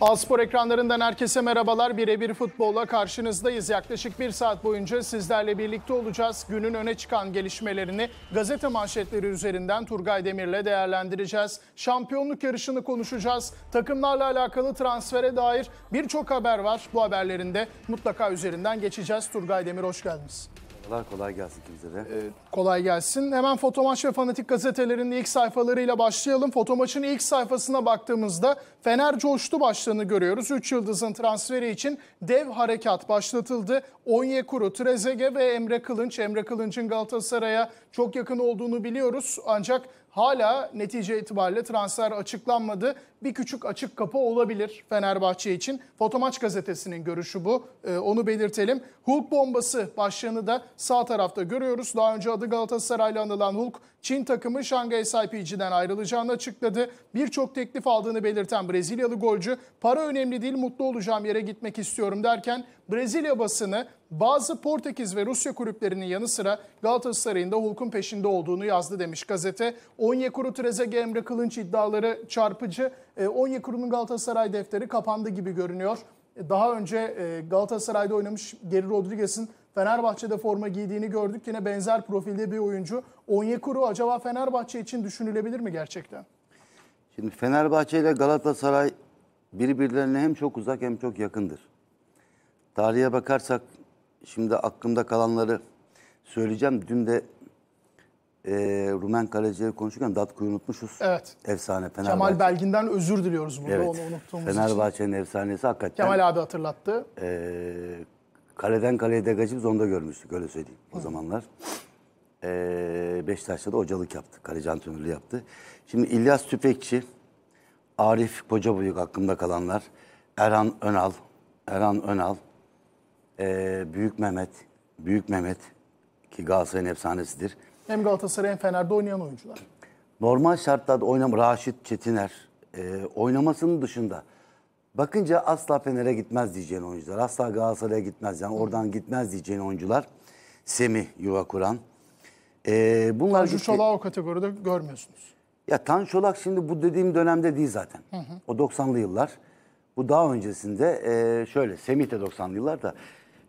Alspor ekranlarından herkese merhabalar. Birebir futbolla karşınızdayız. Yaklaşık bir saat boyunca sizlerle birlikte olacağız. Günün öne çıkan gelişmelerini gazete manşetleri üzerinden Turgay Demir'le değerlendireceğiz. Şampiyonluk yarışını konuşacağız. Takımlarla alakalı transfere dair birçok haber var. Bu haberlerinde mutlaka üzerinden geçeceğiz. Turgay Demir hoş geldiniz haftalar. Kolay gelsin ikinize de. Ee, kolay gelsin. Hemen Fotomaç ve Fanatik gazetelerinin ilk sayfalarıyla başlayalım. Fotomaç'ın ilk sayfasına baktığımızda Fener coştu başlığını görüyoruz. 3 yıldızın transferi için dev harekat başlatıldı. Onyekuru, Trezege ve Emre Kılınç. Emre Kılınç'ın Galatasaray'a çok yakın olduğunu biliyoruz. Ancak Hala netice itibariyle transfer açıklanmadı. Bir küçük açık kapı olabilir Fenerbahçe için. Fotomaç gazetesinin görüşü bu. Ee, onu belirtelim. Hulk bombası başlığını da sağ tarafta görüyoruz. Daha önce adı Galatasaray'la anılan Hulk, Çin takımı Şangay SIPG'den ayrılacağını açıkladı. Birçok teklif aldığını belirten Brezilyalı golcü, para önemli değil mutlu olacağım yere gitmek istiyorum derken Brezilya basını bazı Portekiz ve Rusya kulüplerinin yanı sıra Galatasaray'ın da Hulk'un peşinde olduğunu yazdı demiş gazete. Onyekuru, Trezege, Emre Kılınç iddiaları çarpıcı. E, Onyekuru'nun Galatasaray defteri kapandı gibi görünüyor. E, daha önce e, Galatasaray'da oynamış Geri Rodriguez'in Fenerbahçe'de forma giydiğini gördük. Yine benzer profilde bir oyuncu. Onyekuru acaba Fenerbahçe için düşünülebilir mi gerçekten? Şimdi Fenerbahçe ile Galatasaray birbirlerine hem çok uzak hem çok yakındır. Tarihe bakarsak şimdi aklımda kalanları söyleyeceğim. Dün de e, Rumen Kaleci'yle konuşurken Datku'yu unutmuşuz. Evet. Efsane Fenerbahçe. Kemal Belgin'den özür diliyoruz burada evet. onu unuttuğumuz Fenerbahçe'nin efsanesi hakikaten. Kemal abi hatırlattı. E, kaleden kaleye degacı biz onda görmüştük öyle söyleyeyim Hı. o zamanlar. E, Beşiktaş'ta da hocalık yaptı. Kaleci antrenörlüğü yaptı. Şimdi İlyas Tüfekçi, Arif Kocabıyık aklımda kalanlar. Erhan Önal, Erhan Önal, e, Büyük Mehmet, Büyük Mehmet ki Galatasaray'ın efsanesidir. Hem Galatasaray hem Fener'de oynayan oyuncular. Normal şartlarda oynam Raşit Çetiner e, oynamasının dışında bakınca asla Fener'e gitmez diyeceğin oyuncular. Asla Galatasaray'a gitmez yani oradan gitmez diyeceğin oyuncular. Semih yuva kuran. E, bunlar Tanju Çolak'ı o kategoride görmüyorsunuz. Ya Tan Çolak şimdi bu dediğim dönemde değil zaten. Hı hı. O 90'lı yıllar. Bu daha öncesinde e, şöyle Semih de 90'lı da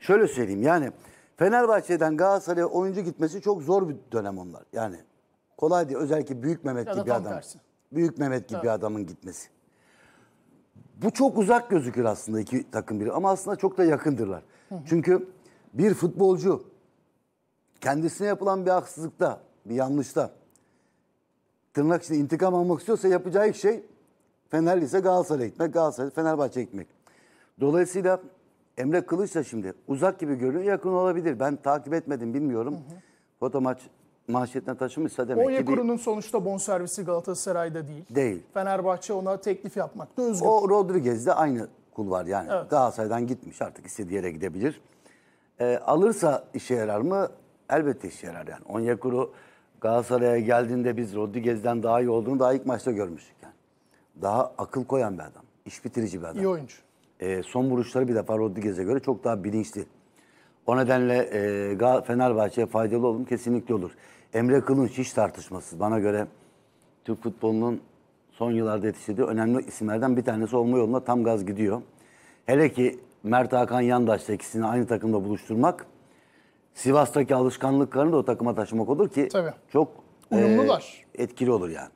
şöyle söyleyeyim yani Fenerbahçe'den Galatasaray'a oyuncu gitmesi çok zor bir dönem onlar. Yani kolay değil. Özellikle Büyük Mehmet gibi bir adam. Tersi. Büyük Mehmet gibi evet. bir adamın gitmesi. Bu çok uzak gözükür aslında iki takım biri ama aslında çok da yakındırlar. Hı hı. Çünkü bir futbolcu kendisine yapılan bir haksızlıkta, bir yanlışta tırnak içinde intikam almak istiyorsa yapacağı ilk şey Fenerli ise Galatasaray'a gitmek, Galatasaray Fenerbahçe'ye gitmek. Dolayısıyla Emre Kılıç da şimdi uzak gibi görünüyor yakın olabilir. Ben takip etmedim bilmiyorum. Hı hı. Foto maç manşetine taşımışsa demek Onyekuru'nun ki... Onyekuru'nun sonuçta bonservisi Galatasaray'da değil. Değil. Fenerbahçe ona teklif yapmakta özgür. O Rodriguez'de aynı kul var yani. Evet. Galatasaray'dan gitmiş artık istediği yere gidebilir. E, alırsa işe yarar mı? Elbette işe yarar yani. Onyekuru Galatasaray'a geldiğinde biz Rodriguez'den daha iyi olduğunu daha ilk maçta görmüştük yani. Daha akıl koyan bir adam. İş bitirici bir adam. İyi oyuncu e, son vuruşları bir defa Rodriguez'e göre çok daha bilinçli. O nedenle e, Fenerbahçe'ye faydalı olur, kesinlikle olur. Emre Kılınç hiç tartışmasız. Bana göre Türk futbolunun son yıllarda yetiştirdiği önemli isimlerden bir tanesi olma yolunda tam gaz gidiyor. Hele ki Mert Hakan Yandaş'la ikisini aynı takımda buluşturmak Sivas'taki alışkanlıklarını da o takıma taşımak olur ki Tabii. çok e, Uyumlular. E, etkili olur yani.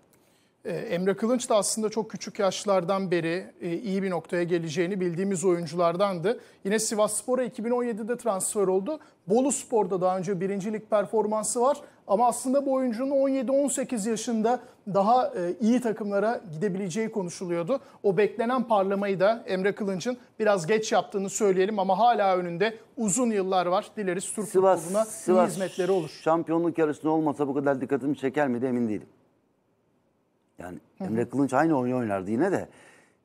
Ee, Emre Kılınç da aslında çok küçük yaşlardan beri e, iyi bir noktaya geleceğini bildiğimiz oyunculardandı. Yine Sivas Spor'a 2017'de transfer oldu. Bolu Spor'da daha önce birincilik performansı var. Ama aslında bu oyuncunun 17-18 yaşında daha e, iyi takımlara gidebileceği konuşuluyordu. O beklenen parlamayı da Emre Kılınç'ın biraz geç yaptığını söyleyelim ama hala önünde uzun yıllar var. Dileriz Türk Sivas, futboluna iyi hizmetleri olur. Şampiyonluk yarışında olmasa bu kadar dikkatimi çeker miydi emin değilim. Yani Hı-hı. Emre Kılınç aynı oyunu oynardı yine de.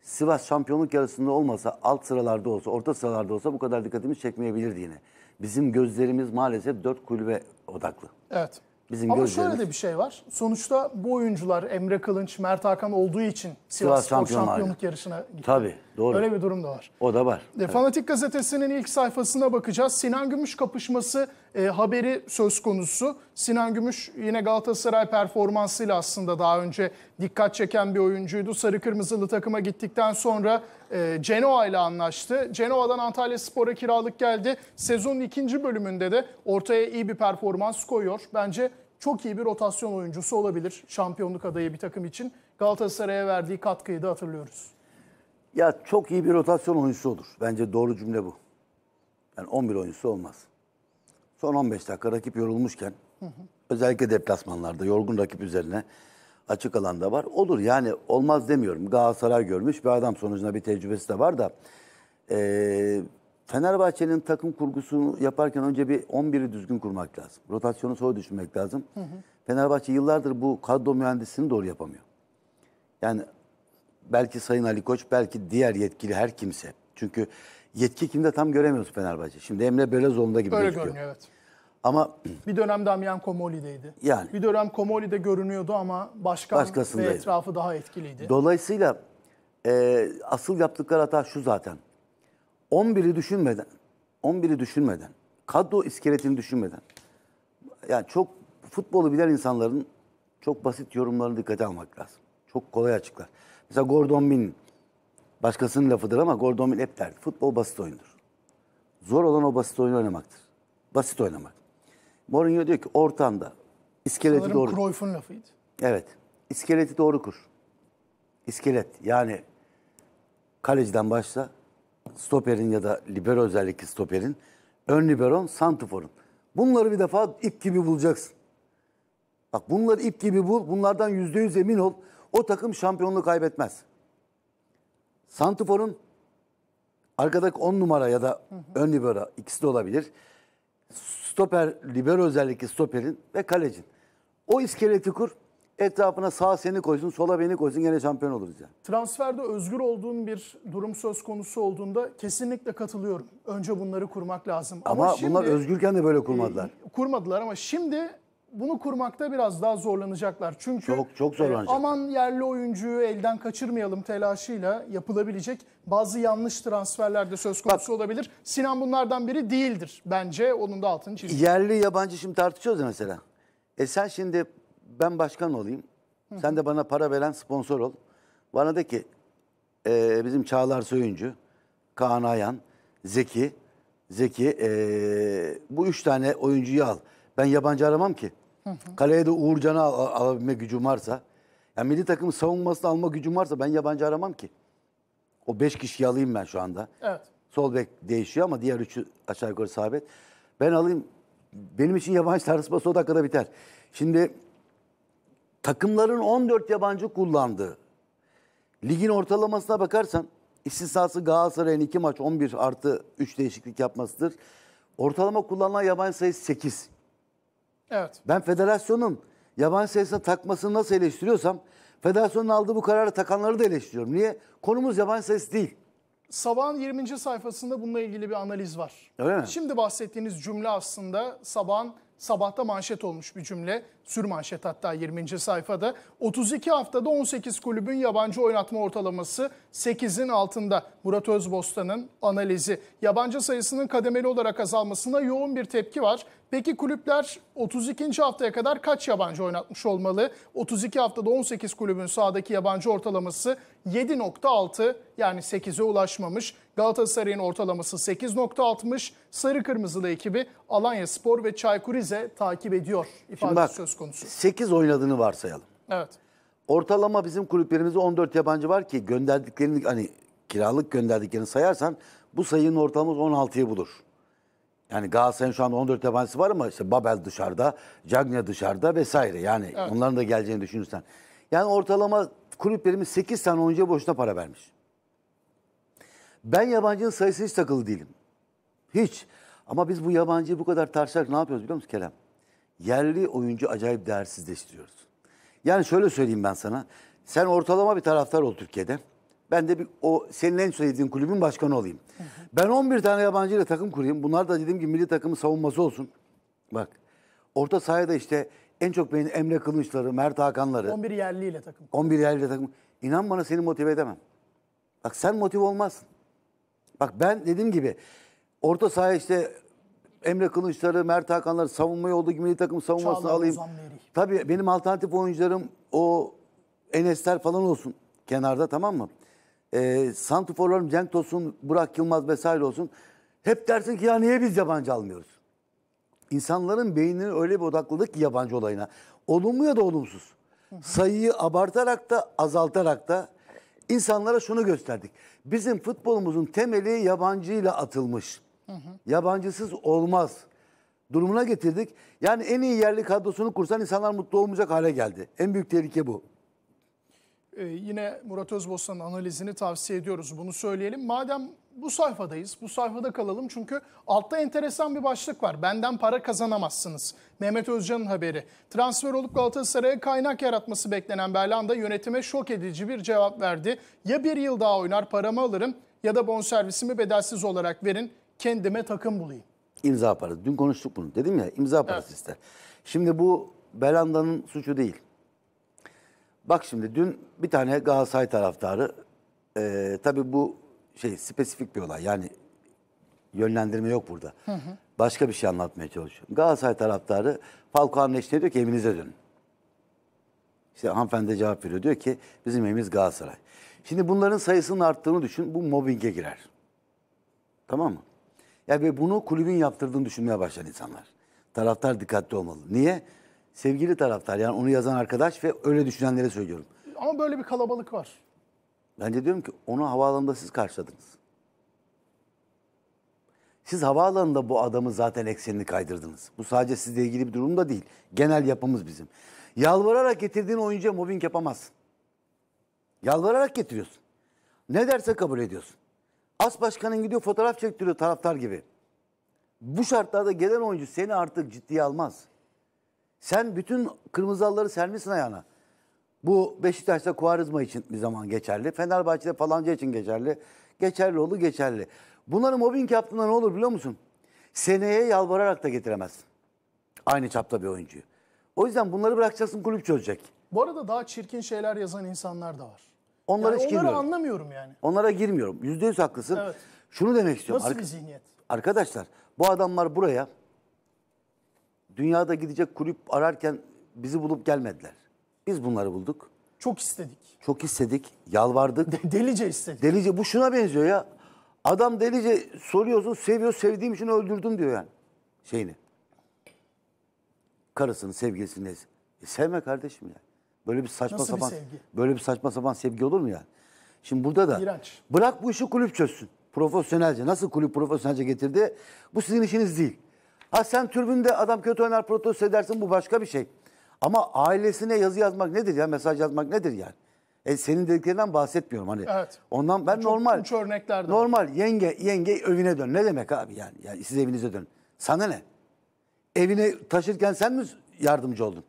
Sivas şampiyonluk yarısında olmasa, alt sıralarda olsa, orta sıralarda olsa bu kadar dikkatimiz çekmeyebilirdi yine. Bizim gözlerimiz maalesef dört kulübe odaklı. Evet. Bizim Ama gözlerimiz... şöyle de bir şey var. Sonuçta bu oyuncular Emre Kılınç, Mert Hakan olduğu için Sivas, Sivas Spor şampiyonluk yarışına gitti. Tabii. Doğru. Öyle bir durum da var. O da var. E, evet. gazetesinin ilk sayfasına bakacağız. Sinan Gümüş kapışması e, haberi söz konusu. Sinan Gümüş yine Galatasaray performansıyla aslında daha önce dikkat çeken bir oyuncuydu. Sarı Kırmızılı takıma gittikten sonra e, Genoa ile anlaştı. Genoa'dan Antalya Spor'a kiralık geldi. Sezonun ikinci bölümünde de ortaya iyi bir performans koyuyor. Bence çok iyi bir rotasyon oyuncusu olabilir şampiyonluk adayı bir takım için. Galatasaray'a verdiği katkıyı da hatırlıyoruz. Ya çok iyi bir rotasyon oyuncusu olur. Bence doğru cümle bu. Yani 11 oyuncusu olmaz. Son 15 dakika rakip yorulmuşken hı hı. özellikle deplasmanlarda yorgun rakip üzerine açık alanda var. Olur yani olmaz demiyorum. Galatasaray görmüş bir adam sonucunda bir tecrübesi de var da e, Fenerbahçe'nin takım kurgusunu yaparken önce bir 11'i düzgün kurmak lazım. Rotasyonu sonra düşünmek lazım. Hı hı. Fenerbahçe yıllardır bu kadro mühendisini doğru yapamıyor. Yani belki Sayın Ali Koç, belki diğer yetkili her kimse. Çünkü yetki kimde tam göremiyoruz Fenerbahçe. Şimdi Emre Belezoğlu'nda gibi Öyle gözüküyor. görünüyor evet. Ama bir dönem Damian Komoli'deydi. Yani. Bir dönem Komoli'de görünüyordu ama başkan ve etrafı daha etkiliydi. Dolayısıyla e, asıl yaptıkları hata şu zaten. 11'i düşünmeden, 11'i düşünmeden, kadro iskeletini düşünmeden. Yani çok futbolu bilen insanların çok basit yorumlarını dikkate almak lazım. Çok kolay açıklar. Mesela Gordon Bin, başkasının lafıdır ama Gordon Bin hep der. Futbol basit oyundur. Zor olan o basit oyunu oynamaktır. Basit oynamak. Mourinho diyor ki ortanda iskeleti Sanırım doğru. Cruyff'un lafıydı. Evet. İskeleti doğru kur. İskelet yani kaleciden başla stoperin ya da libero özellikle stoperin ön liberon, santiforun. Bunları bir defa ip gibi bulacaksın. Bak bunları ip gibi bul. Bunlardan yüzde yüz emin ol o takım şampiyonluğu kaybetmez. Santifor'un arkadaki 10 numara ya da hı hı. ön libero ikisi de olabilir. Stoper, libero özellikle stoperin ve kalecin. O iskeleti kur, etrafına sağ seni koysun, sola beni koysun gene şampiyon oluruz yani. Transferde özgür olduğun bir durum söz konusu olduğunda kesinlikle katılıyorum. Önce bunları kurmak lazım. Ama, ama şimdi, bunlar özgürken de böyle kurmadılar. E, kurmadılar ama şimdi bunu kurmakta biraz daha zorlanacaklar. Çünkü çok çok zorlanacak. E, aman yerli oyuncuyu elden kaçırmayalım telaşıyla yapılabilecek bazı yanlış transferler de söz konusu Bak, olabilir. Sinan bunlardan biri değildir bence. Onun da altını çiziyor. Yerli yabancı şimdi tartışıyoruz ya mesela. E sen şimdi ben başkan olayım. Hı. Sen de bana para veren sponsor ol. Bana de ki e, bizim Çağlar Söyüncü, Kaan Ayan, Zeki, Zeki e, bu üç tane oyuncuyu al. Ben yabancı aramam ki. Kaleye de Uğurcan'ı al alabilme gücüm varsa. Yani milli takımın savunmasını alma gücüm varsa ben yabancı aramam ki. O beş kişiyi alayım ben şu anda. Evet. Sol bek değişiyor ama diğer üçü aşağı yukarı sabit. Ben alayım. Benim için yabancı tartışması o dakikada biter. Şimdi takımların 14 yabancı kullandığı ligin ortalamasına bakarsan istisnası Galatasaray'ın 2 maç 11 artı 3 değişiklik yapmasıdır. Ortalama kullanılan yabancı sayısı 8. Evet. Ben federasyonun yabancı sayısına takmasını nasıl eleştiriyorsam federasyonun aldığı bu kararı takanları da eleştiriyorum. Niye? Konumuz yabancı sayısı değil. Sabahın 20. sayfasında bununla ilgili bir analiz var. Öyle mi? Şimdi bahsettiğiniz cümle aslında Sabahın Sabahta manşet olmuş bir cümle. Sür manşet hatta 20. sayfada. 32 haftada 18 kulübün yabancı oynatma ortalaması 8'in altında. Murat Özbostan'ın analizi. Yabancı sayısının kademeli olarak azalmasına yoğun bir tepki var. Peki kulüpler 32. haftaya kadar kaç yabancı oynatmış olmalı? 32 haftada 18 kulübün sahadaki yabancı ortalaması 7.6 yani 8'e ulaşmamış. Galatasaray'ın ortalaması 8.60. Sarı Kırmızılı ekibi Alanya Spor ve Çaykur Rize takip ediyor Şimdi bak, söz konusu. 8 oynadığını varsayalım. Evet. Ortalama bizim kulüplerimizde 14 yabancı var ki gönderdiklerini hani kiralık gönderdiklerini sayarsan bu sayının ortalamamız 16'yı bulur. Yani Galatasaray'ın şu anda 14 yabancısı var ama işte Babel dışarıda, Cagna dışarıda vesaire. Yani evet. onların da geleceğini düşünürsen. Yani ortalama kulüplerimiz 8 tane oyuncuya boşuna para vermiş. Ben yabancının sayısı hiç takılı değilim. Hiç. Ama biz bu yabancıyı bu kadar tartışarak ne yapıyoruz biliyor musun Kerem? Yerli oyuncu acayip değersizleştiriyoruz. Yani şöyle söyleyeyim ben sana. Sen ortalama bir taraftar ol Türkiye'de. Ben de bir, o senin en sevdiğin kulübün başkanı olayım. ben 11 tane yabancıyla takım kurayım. Bunlar da dediğim gibi milli takımın savunması olsun. Bak orta sahada işte en çok beğeni Emre Kılıçları, Mert Hakanları. 11 yerliyle takım. 11 yerliyle takım. İnan bana seni motive edemem. Bak sen motive olmazsın. Bak ben dediğim gibi orta saha işte Emre Kılıçları, Mert Hakanları savunmayı olduğu gibi milli takım savunmasını Çağlar, alayım. Tabii benim alternatif oyuncularım o Enesler falan olsun kenarda tamam mı? Ee, Santuforlarım Cenk Tosun, Burak Yılmaz vesaire olsun. Hep dersin ki ya niye biz yabancı almıyoruz? İnsanların beynini öyle bir odakladık ki yabancı olayına. Olumlu ya da olumsuz. Sayıyı abartarak da azaltarak da İnsanlara şunu gösterdik. Bizim futbolumuzun temeli yabancıyla atılmış. Hı hı. Yabancısız olmaz durumuna getirdik. Yani en iyi yerli kadrosunu kursan insanlar mutlu olmayacak hale geldi. En büyük tehlike bu. Ee, yine Murat Özbostan'ın analizini tavsiye ediyoruz. Bunu söyleyelim. Madem bu sayfadayız. Bu sayfada kalalım çünkü altta enteresan bir başlık var. Benden para kazanamazsınız. Mehmet Özcan'ın haberi. Transfer olup Galatasaray'a kaynak yaratması beklenen Berlanda yönetime şok edici bir cevap verdi. Ya bir yıl daha oynar paramı alırım ya da bonservisimi bedelsiz olarak verin kendime takım bulayım. İmza parası. Dün konuştuk bunu. Dedim ya imza parası evet. ister. Şimdi bu Belanda'nın suçu değil. Bak şimdi dün bir tane Galatasaray taraftarı e, tabii bu şey spesifik bir olay. Yani yönlendirme yok burada. Hı hı. Başka bir şey anlatmaya çalışıyorum. Galatasaray taraftarı Falcao'nun eşine diyor ki evinize dönün. İşte hanımefendi cevap veriyor. Diyor ki bizim evimiz Galatasaray. Şimdi bunların sayısının arttığını düşün. Bu mobbinge girer. Tamam mı? ya Yani bunu kulübün yaptırdığını düşünmeye başlayan insanlar. Taraftar dikkatli olmalı. Niye? Sevgili taraftar yani onu yazan arkadaş ve öyle düşünenlere söylüyorum. Ama böyle bir kalabalık var. Ben de diyorum ki onu havaalanında siz karşıladınız. Siz havaalanında bu adamı zaten eksenini kaydırdınız. Bu sadece sizle ilgili bir durum da değil. Genel yapımız bizim. Yalvararak getirdiğin oyuncuya mobbing yapamazsın. Yalvararak getiriyorsun. Ne derse kabul ediyorsun. As başkanın gidiyor fotoğraf çektiriyor taraftar gibi. Bu şartlarda gelen oyuncu seni artık ciddiye almaz. Sen bütün kırmızı alları sermişsin ayağına. Bu Beşiktaş'ta Kuvarizma için bir zaman geçerli. Fenerbahçe'de falanca için geçerli. Geçerli oldu geçerli. Bunları mobbing yaptığında ne olur biliyor musun? Seneye yalvararak da getiremezsin. Aynı çapta bir oyuncuyu. O yüzden bunları bırakacaksın kulüp çözecek. Bu arada daha çirkin şeyler yazan insanlar da var. Onlara yani hiç onları girmiyorum. anlamıyorum yani. Onlara girmiyorum. Yüzde yüz haklısın. Evet. Şunu demek istiyorum. Nasıl bir zihniyet? Arkadaşlar bu adamlar buraya dünyada gidecek kulüp ararken bizi bulup gelmediler. Biz bunları bulduk. Çok istedik. Çok istedik, yalvardık. De- delice istedik. Delice bu şuna benziyor ya. Adam delice soruyorsun, seviyor, sevdiğim için öldürdüm diyor yani. Şeyini. Karısını, sevgilisini neyse. E sevme kardeşim ya. Böyle bir saçma Nasıl sapan bir sevgi? böyle bir saçma sapan sevgi olur mu yani? Şimdi burada da İğrenç. bırak bu işi kulüp çözsün. Profesyonelce. Nasıl kulüp profesyonelce getirdi? Bu sizin işiniz değil. Ha sen türbünde adam kötü oynar protesto edersin bu başka bir şey. Ama ailesine yazı yazmak nedir ya? Mesaj yazmak nedir yani? E senin dediklerinden bahsetmiyorum hani. Evet. Ondan ben çok, normal. Çok örneklerde. Normal yenge yenge evine dön. Ne demek abi yani? Yani siz evinize dön. Sana ne? Evine taşırken sen mi yardımcı oldun?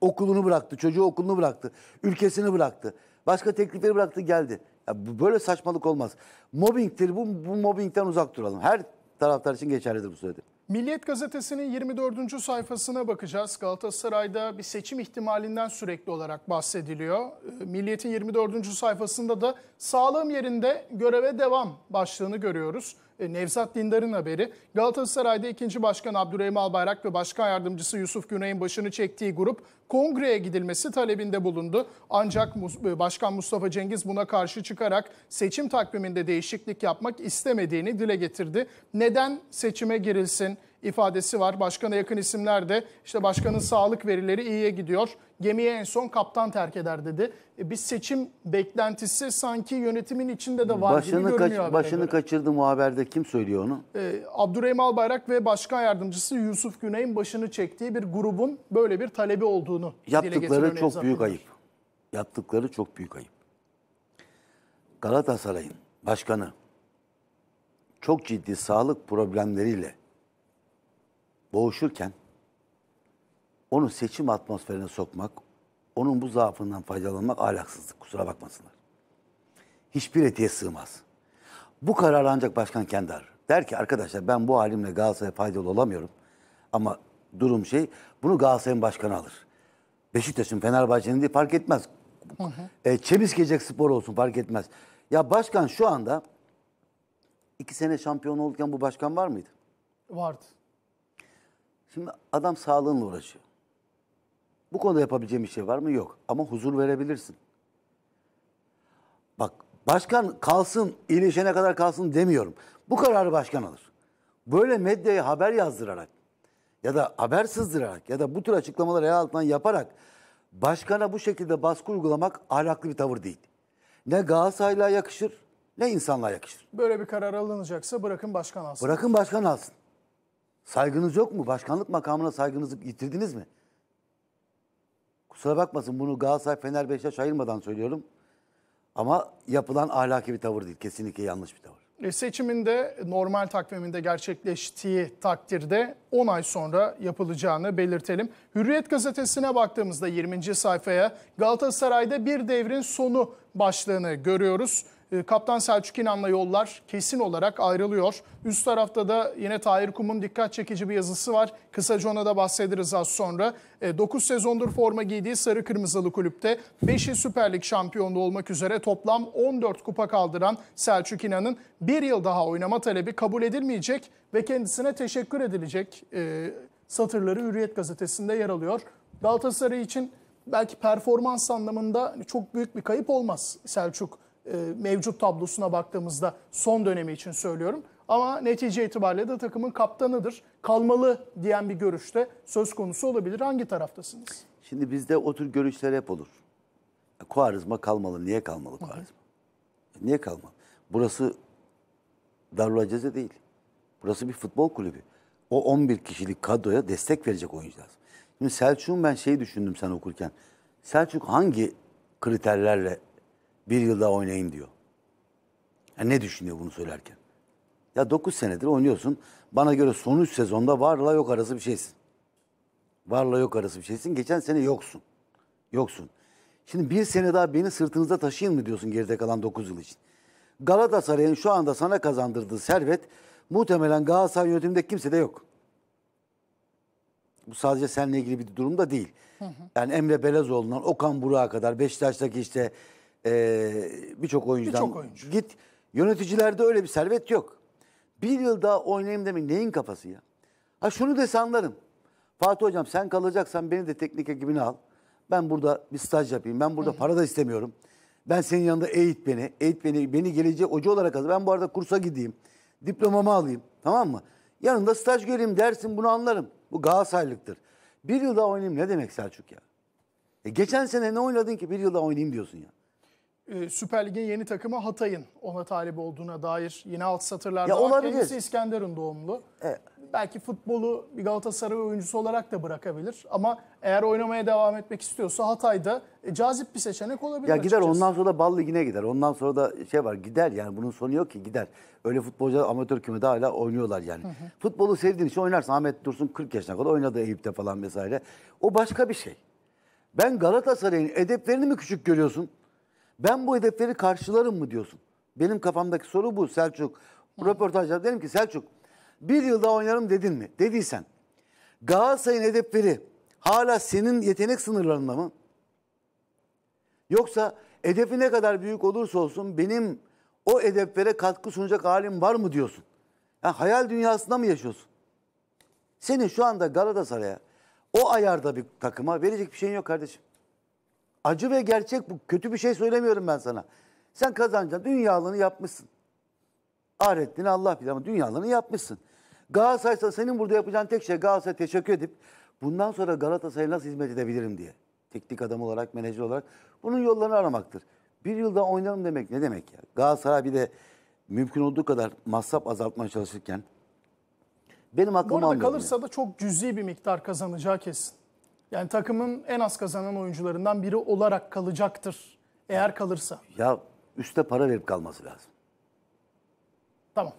Okulunu bıraktı, çocuğu okulunu bıraktı, ülkesini bıraktı. Başka teklifleri bıraktı geldi. Ya böyle saçmalık olmaz. Mobbingtir bu, bu mobbingten uzak duralım. Her taraftar için geçerlidir bu söylediğim. Milliyet gazetesinin 24. sayfasına bakacağız. Galatasaray'da bir seçim ihtimalinden sürekli olarak bahsediliyor. Ee, Milliyet'in 24. sayfasında da sağlığım yerinde göreve devam başlığını görüyoruz. E, Nevzat Dindar'ın haberi. Galatasaray'da ikinci başkan Abdurrahim Albayrak ve başkan yardımcısı Yusuf Güney'in başını çektiği grup kongreye gidilmesi talebinde bulundu. Ancak e, Başkan Mustafa Cengiz buna karşı çıkarak seçim takviminde değişiklik yapmak istemediğini dile getirdi. Neden seçime girilsin? ifadesi var. Başkana yakın isimler de işte başkanın sağlık verileri iyiye gidiyor. Gemiye en son kaptan terk eder dedi. E, bir seçim beklentisi sanki yönetimin içinde de var başını gibi görünüyor. Kaç, başını göre. kaçırdım o haberde kim söylüyor onu? E, Abdurrahim Albayrak ve başkan yardımcısı Yusuf Güney'in başını çektiği bir grubun böyle bir talebi olduğunu Yaptıkları çok büyük ayıp. Yaptıkları çok büyük ayıp. Galatasaray'ın başkanı çok ciddi sağlık problemleriyle boğuşurken onu seçim atmosferine sokmak, onun bu zaafından faydalanmak ahlaksızlık. Kusura bakmasınlar. Hiçbir etiye sığmaz. Bu kararı ancak başkan kendi alır. Der ki arkadaşlar ben bu halimle Galatasaray'a faydalı olamıyorum. Ama durum şey bunu Galatasaray'ın başkanı alır. Beşiktaş'ın, Fenerbahçe'nin diye fark etmez. E, Çemiz gelecek spor olsun fark etmez. Ya başkan şu anda iki sene şampiyon olurken bu başkan var mıydı? Vardı. Şimdi adam sağlığınla uğraşıyor. Bu konuda yapabileceğim bir şey var mı? Yok. Ama huzur verebilirsin. Bak başkan kalsın, iyileşene kadar kalsın demiyorum. Bu kararı başkan alır. Böyle medyaya haber yazdırarak ya da haber sızdırarak ya da bu tür açıklamaları el altından yaparak başkana bu şekilde baskı uygulamak ahlaklı bir tavır değil. Ne Galatasaray'la yakışır ne insanla yakışır. Böyle bir karar alınacaksa bırakın başkan alsın. Bırakın başkan alsın. Saygınız yok mu? Başkanlık makamına saygınızı yitirdiniz mi? Kusura bakmasın bunu Galatasaray, Fener, Beşiktaş ayırmadan söylüyorum. Ama yapılan ahlaki bir tavır değil. Kesinlikle yanlış bir tavır. E, seçiminde normal takviminde gerçekleştiği takdirde 10 ay sonra yapılacağını belirtelim. Hürriyet gazetesine baktığımızda 20. sayfaya Galatasaray'da bir devrin sonu başlığını görüyoruz. Ee, Kaptan Selçuk İnan'la yollar kesin olarak ayrılıyor. Üst tarafta da yine Tahir Kum'un dikkat çekici bir yazısı var. Kısaca ona da bahsederiz az sonra. 9 ee, sezondur forma giydiği Sarı Kırmızılı kulüpte 5'i Süper Lig şampiyonu olmak üzere toplam 14 kupa kaldıran Selçuk İnan'ın bir yıl daha oynama talebi kabul edilmeyecek ve kendisine teşekkür edilecek e, satırları Hürriyet gazetesinde yer alıyor. Galatasaray için belki performans anlamında çok büyük bir kayıp olmaz Selçuk e, mevcut tablosuna baktığımızda son dönemi için söylüyorum. Ama netice itibariyle de takımın kaptanıdır. Kalmalı diyen bir görüşte söz konusu olabilir. Hangi taraftasınız? Şimdi bizde o tür görüşler hep olur. Kuarizma e, kalmalı. Niye kalmalı Kuarizma? E, niye kalmalı? Burası Darülaceze değil. Burası bir futbol kulübü. O 11 kişilik kadroya destek verecek oyuncu lazım. Şimdi Selçuk'un ben şeyi düşündüm sen okurken. Selçuk hangi kriterlerle bir yıl daha oynayayım diyor. Ya ne düşünüyor bunu söylerken? Ya 9 senedir oynuyorsun. Bana göre son 3 sezonda varla yok arası bir şeysin. Varla yok arası bir şeysin. Geçen sene yoksun. Yoksun. Şimdi bir sene daha beni sırtınıza taşıyın mı diyorsun geride kalan 9 yıl için? Galatasaray'ın şu anda sana kazandırdığı servet muhtemelen Galatasaray yönetiminde kimse de yok. Bu sadece seninle ilgili bir durum da değil. Hı hı. Yani Emre Belezoğlu'ndan Okan Burak'a kadar Beşiktaş'taki işte ee, Birçok oyuncudan Birçok oyuncu. git. Yöneticilerde öyle bir servet yok. Bir yıl daha oynayayım demek neyin kafası ya? Ha şunu dese anlarım. Fatih Hocam sen kalacaksan beni de teknik ekibine al. Ben burada bir staj yapayım. Ben burada Hı. para da istemiyorum. Ben senin yanında eğit beni. Eğit beni. Beni geleceği hoca olarak hazır. Ben bu arada kursa gideyim. Diplomamı alayım. Tamam mı? Yanında staj göreyim dersin bunu anlarım. Bu Galatasaraylıktır. Bir yıl daha oynayayım ne demek Selçuk ya? E geçen sene ne oynadın ki bir yıl daha oynayayım diyorsun ya. Ee, Süper Lig'in yeni takımı Hatay'ın ona talip olduğuna dair yine alt satırlarda ya var. Kendisi İskenderun doğumlu. Evet. Belki futbolu bir Galatasaray oyuncusu olarak da bırakabilir. Ama eğer oynamaya devam etmek istiyorsa Hatay'da e, cazip bir seçenek olabilir. Ya gider açıkçası. ondan sonra da Bal Ligi'ne gider. Ondan sonra da şey var gider yani bunun sonu yok ki gider. Öyle futbolcular amatör kümede hala oynuyorlar yani. Hı hı. Futbolu sevdiğin için oynarsa Ahmet Dursun 40 yaşına kadar oynadı Eyüp'te falan vesaire. O başka bir şey. Ben Galatasaray'ın edeplerini mi küçük görüyorsun? Ben bu hedefleri karşılarım mı diyorsun? Benim kafamdaki soru bu Selçuk. Bu röportajda dedim ki Selçuk bir yıl daha oynarım dedin mi? Dediysen Galatasaray'ın hedefleri hala senin yetenek sınırlarında mı? Yoksa hedefi ne kadar büyük olursa olsun benim o hedeflere katkı sunacak halim var mı diyorsun? Yani hayal dünyasında mı yaşıyorsun? Senin şu anda Galatasaray'a o ayarda bir takıma verecek bir şeyin yok kardeşim. Acı ve gerçek bu. Kötü bir şey söylemiyorum ben sana. Sen kazanacaksın. Dünyalığını yapmışsın. Ahrettin Allah bilir ama dünyalığını yapmışsın. Galatasaray'sa senin burada yapacağın tek şey Galatasaray'a teşekkür edip bundan sonra Galatasaray'a nasıl hizmet edebilirim diye. Teknik adam olarak, menajer olarak bunun yollarını aramaktır. Bir yılda oynarım demek ne demek ya? Galatasaray bir de mümkün olduğu kadar masraf azaltmaya çalışırken benim aklıma Burada kalırsa ya. da çok cüzi bir miktar kazanacağı kesin. Yani takımın en az kazanan oyuncularından biri olarak kalacaktır eğer kalırsa. Ya üste para verip kalması lazım. Tamam.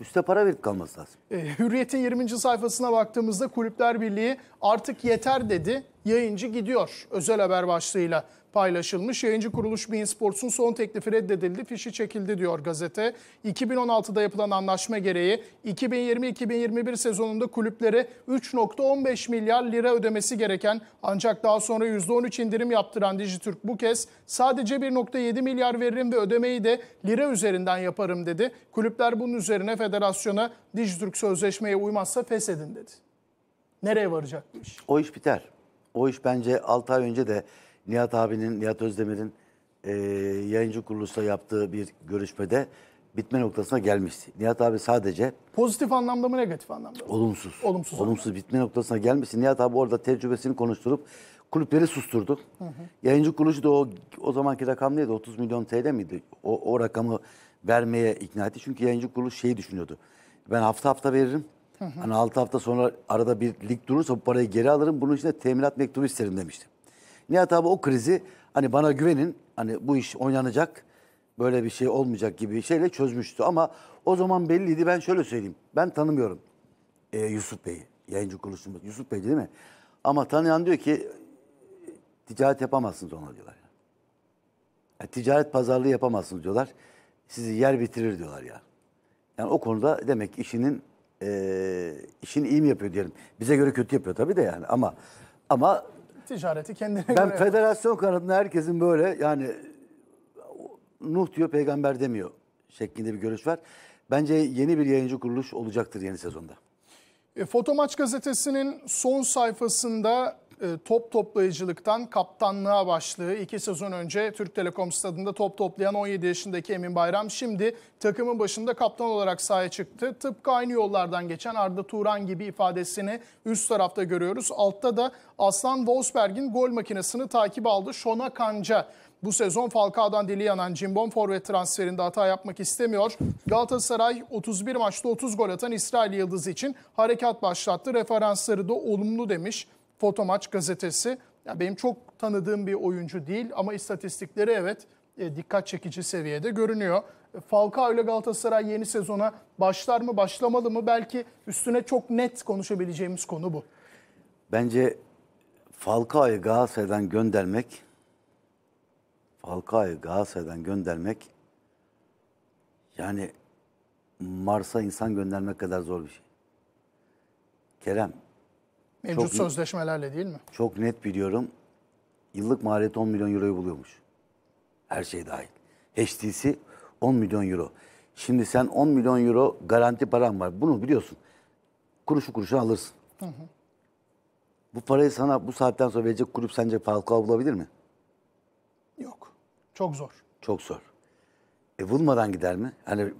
Üste para verip kalması lazım. E, Hürriyet'in 20. sayfasına baktığımızda Kulüpler Birliği artık yeter dedi yayıncı gidiyor. Özel haber başlığıyla paylaşılmış. Yayıncı kuruluş Bein Sports'un son teklifi reddedildi, fişi çekildi diyor gazete. 2016'da yapılan anlaşma gereği 2020-2021 sezonunda kulüplere 3.15 milyar lira ödemesi gereken ancak daha sonra %13 indirim yaptıran Dijitürk bu kez sadece 1.7 milyar veririm ve ödemeyi de lira üzerinden yaparım dedi. Kulüpler bunun üzerine federasyona Dijitürk sözleşmeye uymazsa feshedin dedi. Nereye varacak O iş biter o iş bence 6 ay önce de Nihat abinin, Nihat Özdemir'in e, yayıncı kuruluşta yaptığı bir görüşmede bitme noktasına gelmişti. Nihat abi sadece... Pozitif anlamda mı negatif anlamda mı? Olumsuz. Olumsuz. Olumsuz bitme noktasına gelmişti. Nihat abi orada tecrübesini konuşturup kulüpleri susturdu. Hı hı. Yayıncı kuruluşu da o, o zamanki rakam neydi? 30 milyon TL miydi? O, o rakamı vermeye ikna etti. Çünkü yayıncı kuruluş şeyi düşünüyordu. Ben hafta hafta veririm. Hı hı. Hani 6 hafta sonra arada bir lig durursa bu parayı geri alırım. Bunun için de teminat mektubu isterim demiştim. Nihat abi o krizi hani bana güvenin hani bu iş oynanacak böyle bir şey olmayacak gibi bir şeyle çözmüştü. Ama o zaman belliydi ben şöyle söyleyeyim. Ben tanımıyorum e, Yusuf Bey'i yayıncı kuruluşumuz. Yusuf Bey değil mi? Ama tanıyan diyor ki ticaret yapamazsınız ona diyorlar. Yani. Yani, ticaret pazarlığı yapamazsınız diyorlar. Sizi yer bitirir diyorlar ya. Yani. yani o konuda demek işinin e, işini iyi mi yapıyor diyelim. Bize göre kötü yapıyor tabii de yani ama ama ticareti kendine ben göre. Ben federasyon kanadında herkesin böyle yani Nuh diyor peygamber demiyor şeklinde bir görüş var. Bence yeni bir yayıncı kuruluş olacaktır yeni sezonda. E, Foto Maç gazetesinin son sayfasında e, top toplayıcılıktan kaptanlığa başlığı. iki sezon önce Türk Telekom stadında top toplayan 17 yaşındaki Emin Bayram şimdi takımın başında kaptan olarak sahaya çıktı. Tıpkı aynı yollardan geçen Arda Turan gibi ifadesini üst tarafta görüyoruz. Altta da Aslan Wolfsberg'in gol makinesini takip aldı. Şona Kanca bu sezon Falcao'dan dili yanan Cimbom forvet transferinde hata yapmak istemiyor. Galatasaray 31 maçta 30 gol atan İsrail Yıldız için harekat başlattı. Referansları da olumlu demiş. Fotomaç gazetesi. Ya benim çok tanıdığım bir oyuncu değil ama istatistikleri evet e, dikkat çekici seviyede görünüyor. Falcao ile Galatasaray yeni sezona başlar mı başlamalı mı belki üstüne çok net konuşabileceğimiz konu bu. Bence Falcao'yu Galatasaray'dan göndermek Falcao'yu Galatasaray'dan göndermek yani Mars'a insan göndermek kadar zor bir şey. Kerem Mevcut çok, sözleşmelerle değil mi? Çok net biliyorum. Yıllık maliyeti 10 milyon euroyu buluyormuş. Her şey dahil. HTC 10 milyon euro. Şimdi sen 10 milyon euro garanti paran var. Bunu biliyorsun. Kuruşu kuruşu alırsın. Hı hı. Bu parayı sana bu saatten sonra verecek kulüp sence Falcao bulabilir mi? Yok. Çok zor. Çok zor. E bulmadan gider mi? Hani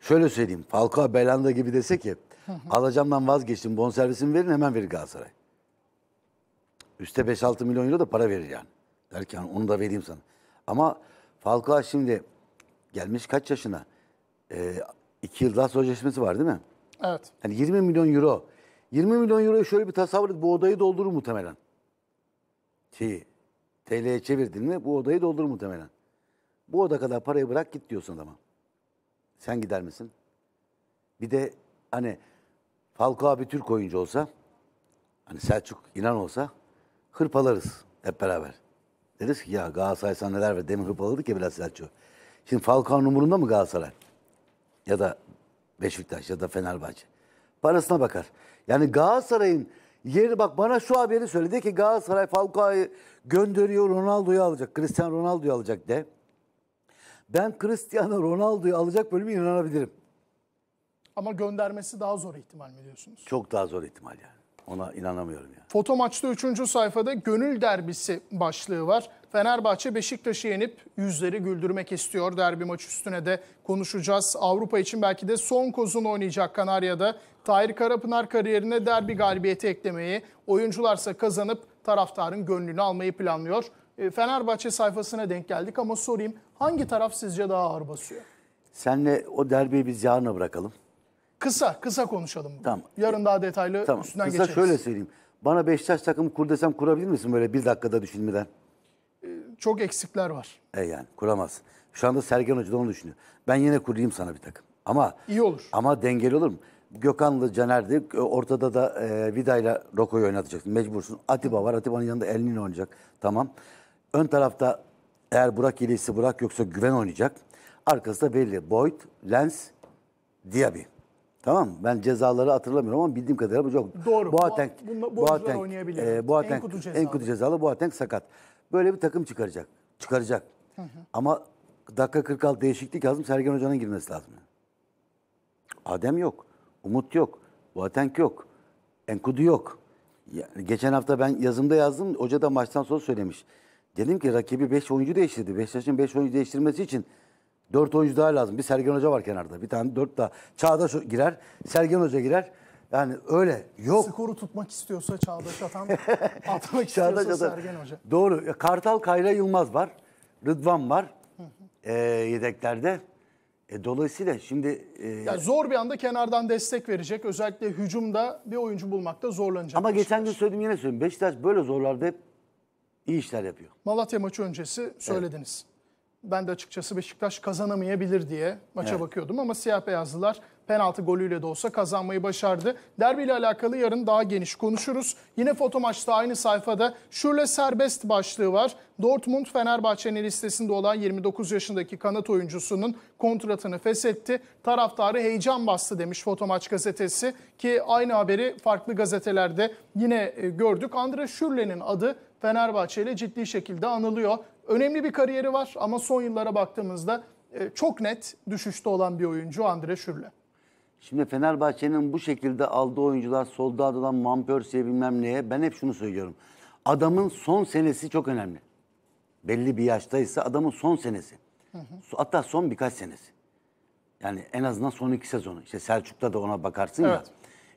şöyle söyleyeyim. Falcao Belanda gibi desek ki Alacağımdan vazgeçtim. Bonservisimi verin hemen verir Galatasaray. Üste 5-6 milyon euro da para verir yani. Derken onu da vereyim sana. Ama Falcao şimdi gelmiş kaç yaşına? Ee, iki yıl daha sözleşmesi var değil mi? Evet. Yani 20 milyon euro. 20 milyon euroyu şöyle bir tasavvur et. Bu odayı doldurur muhtemelen. Ki TL'ye çevirdin mi bu odayı doldurur muhtemelen. Bu oda kadar parayı bırak git diyorsun adama. Sen gider misin? Bir de hani Falco abi Türk oyuncu olsa, hani Selçuk İnan olsa hırpalarız hep beraber. Deriz ki ya Galatasaray sen neler ver. Demin hırpaladık ya biraz Selçuk. Şimdi Falcao'nun umurunda mı Galatasaray? Ya da Beşiktaş ya da Fenerbahçe. Parasına bakar. Yani Galatasaray'ın yeri bak bana şu haberi söyledi ki Galatasaray Falcao'yu gönderiyor Ronaldo'yu alacak. Cristiano Ronaldo'yu alacak de. Ben Cristiano Ronaldo'yu alacak bölümü inanabilirim. Ama göndermesi daha zor ihtimal mi diyorsunuz? Çok daha zor ihtimal yani. Ona inanamıyorum yani. Foto maçta 3. sayfada gönül derbisi başlığı var. Fenerbahçe Beşiktaş'ı yenip yüzleri güldürmek istiyor. Derbi maç üstüne de konuşacağız. Avrupa için belki de son kozunu oynayacak Kanarya'da. Tahir Karapınar kariyerine derbi galibiyeti eklemeyi, oyuncularsa kazanıp taraftarın gönlünü almayı planlıyor. E, Fenerbahçe sayfasına denk geldik ama sorayım hangi taraf sizce daha ağır basıyor? Senle o derbiyi biz yarına bırakalım. Kısa, kısa konuşalım. Bugün. Tamam. Yarın daha detaylı tamam. üstünden kısa geçeriz. Kısa şöyle söyleyeyim. Bana Beşiktaş takımı kur desem kurabilir misin böyle bir dakikada düşünmeden? Ee, çok eksikler var. E yani kuramaz. Şu anda Sergen Hoca da onu düşünüyor. Ben yine kurayım sana bir takım. Ama iyi olur. Ama dengeli olur mu? Gökhan'la Caner'di. E, ortada da e, Vida'yla Roko'yu oynatacaksın. Mecbursun. Atiba var. Atiba'nın yanında Elnin oynayacak. Tamam. Ön tarafta eğer Burak gelirse Burak yoksa Güven oynayacak. Arkası da belli. Boyd, Lens, Diaby. Tamam Ben cezaları hatırlamıyorum ama bildiğim kadarıyla bu çok. Doğru. Boateng, bu, bu Boateng, E, Boateng, en kutu cezalı. En kutu cezalı Boateng sakat. Böyle bir takım çıkaracak. Çıkaracak. Hı hı. Ama dakika 46 değişiklik lazım. Sergen Hoca'nın girmesi lazım. Adem yok. Umut yok. Boateng yok. Enkudu yok. Yani geçen hafta ben yazımda yazdım. Hoca da maçtan sonra söylemiş. Dedim ki rakibi 5 oyuncu değiştirdi. Beşiktaş'ın 5 beş oyuncu değiştirmesi için Dört oyuncu daha lazım. Bir Sergen Hoca var kenarda. Bir tane dört daha. Çağdaş girer. Sergen Hoca girer. Yani öyle yok. Skoru tutmak istiyorsa Çağdaş Atan, atmak istiyorsa Atan. Sergen Hoca. Doğru. Kartal Kayra Yılmaz var. Rıdvan var. E, yedeklerde. E, dolayısıyla şimdi... E, yani zor bir anda kenardan destek verecek. Özellikle hücumda bir oyuncu bulmakta zorlanacak. Ama Beşiktaş. geçen gün söyledim yine söyleyeyim. Beşiktaş böyle zorlarda hep iyi işler yapıyor. Malatya maçı öncesi söylediniz. Evet ben de açıkçası Beşiktaş kazanamayabilir diye maça evet. bakıyordum ama siyah beyazlılar penaltı golüyle de olsa kazanmayı başardı. Derbi ile alakalı yarın daha geniş konuşuruz. Yine foto maçta aynı sayfada Şule Serbest başlığı var. Dortmund Fenerbahçe'nin listesinde olan 29 yaşındaki kanat oyuncusunun kontratını feshetti. Taraftarı heyecan bastı demiş foto maç gazetesi ki aynı haberi farklı gazetelerde yine e, gördük. Andre Şürle'nin adı Fenerbahçe ile ciddi şekilde anılıyor. Önemli bir kariyeri var ama son yıllara baktığımızda e, çok net düşüşte olan bir oyuncu Andre Şürle. Şimdi Fenerbahçe'nin bu şekilde aldığı oyuncular solda adılan Mampörsi'ye bilmem neye ben hep şunu söylüyorum. Adamın son senesi çok önemli. Belli bir yaştaysa adamın son senesi. Hı hı. Hatta son birkaç senesi. Yani en azından son iki sezonu. İşte Selçuk'ta da ona bakarsın evet. ya.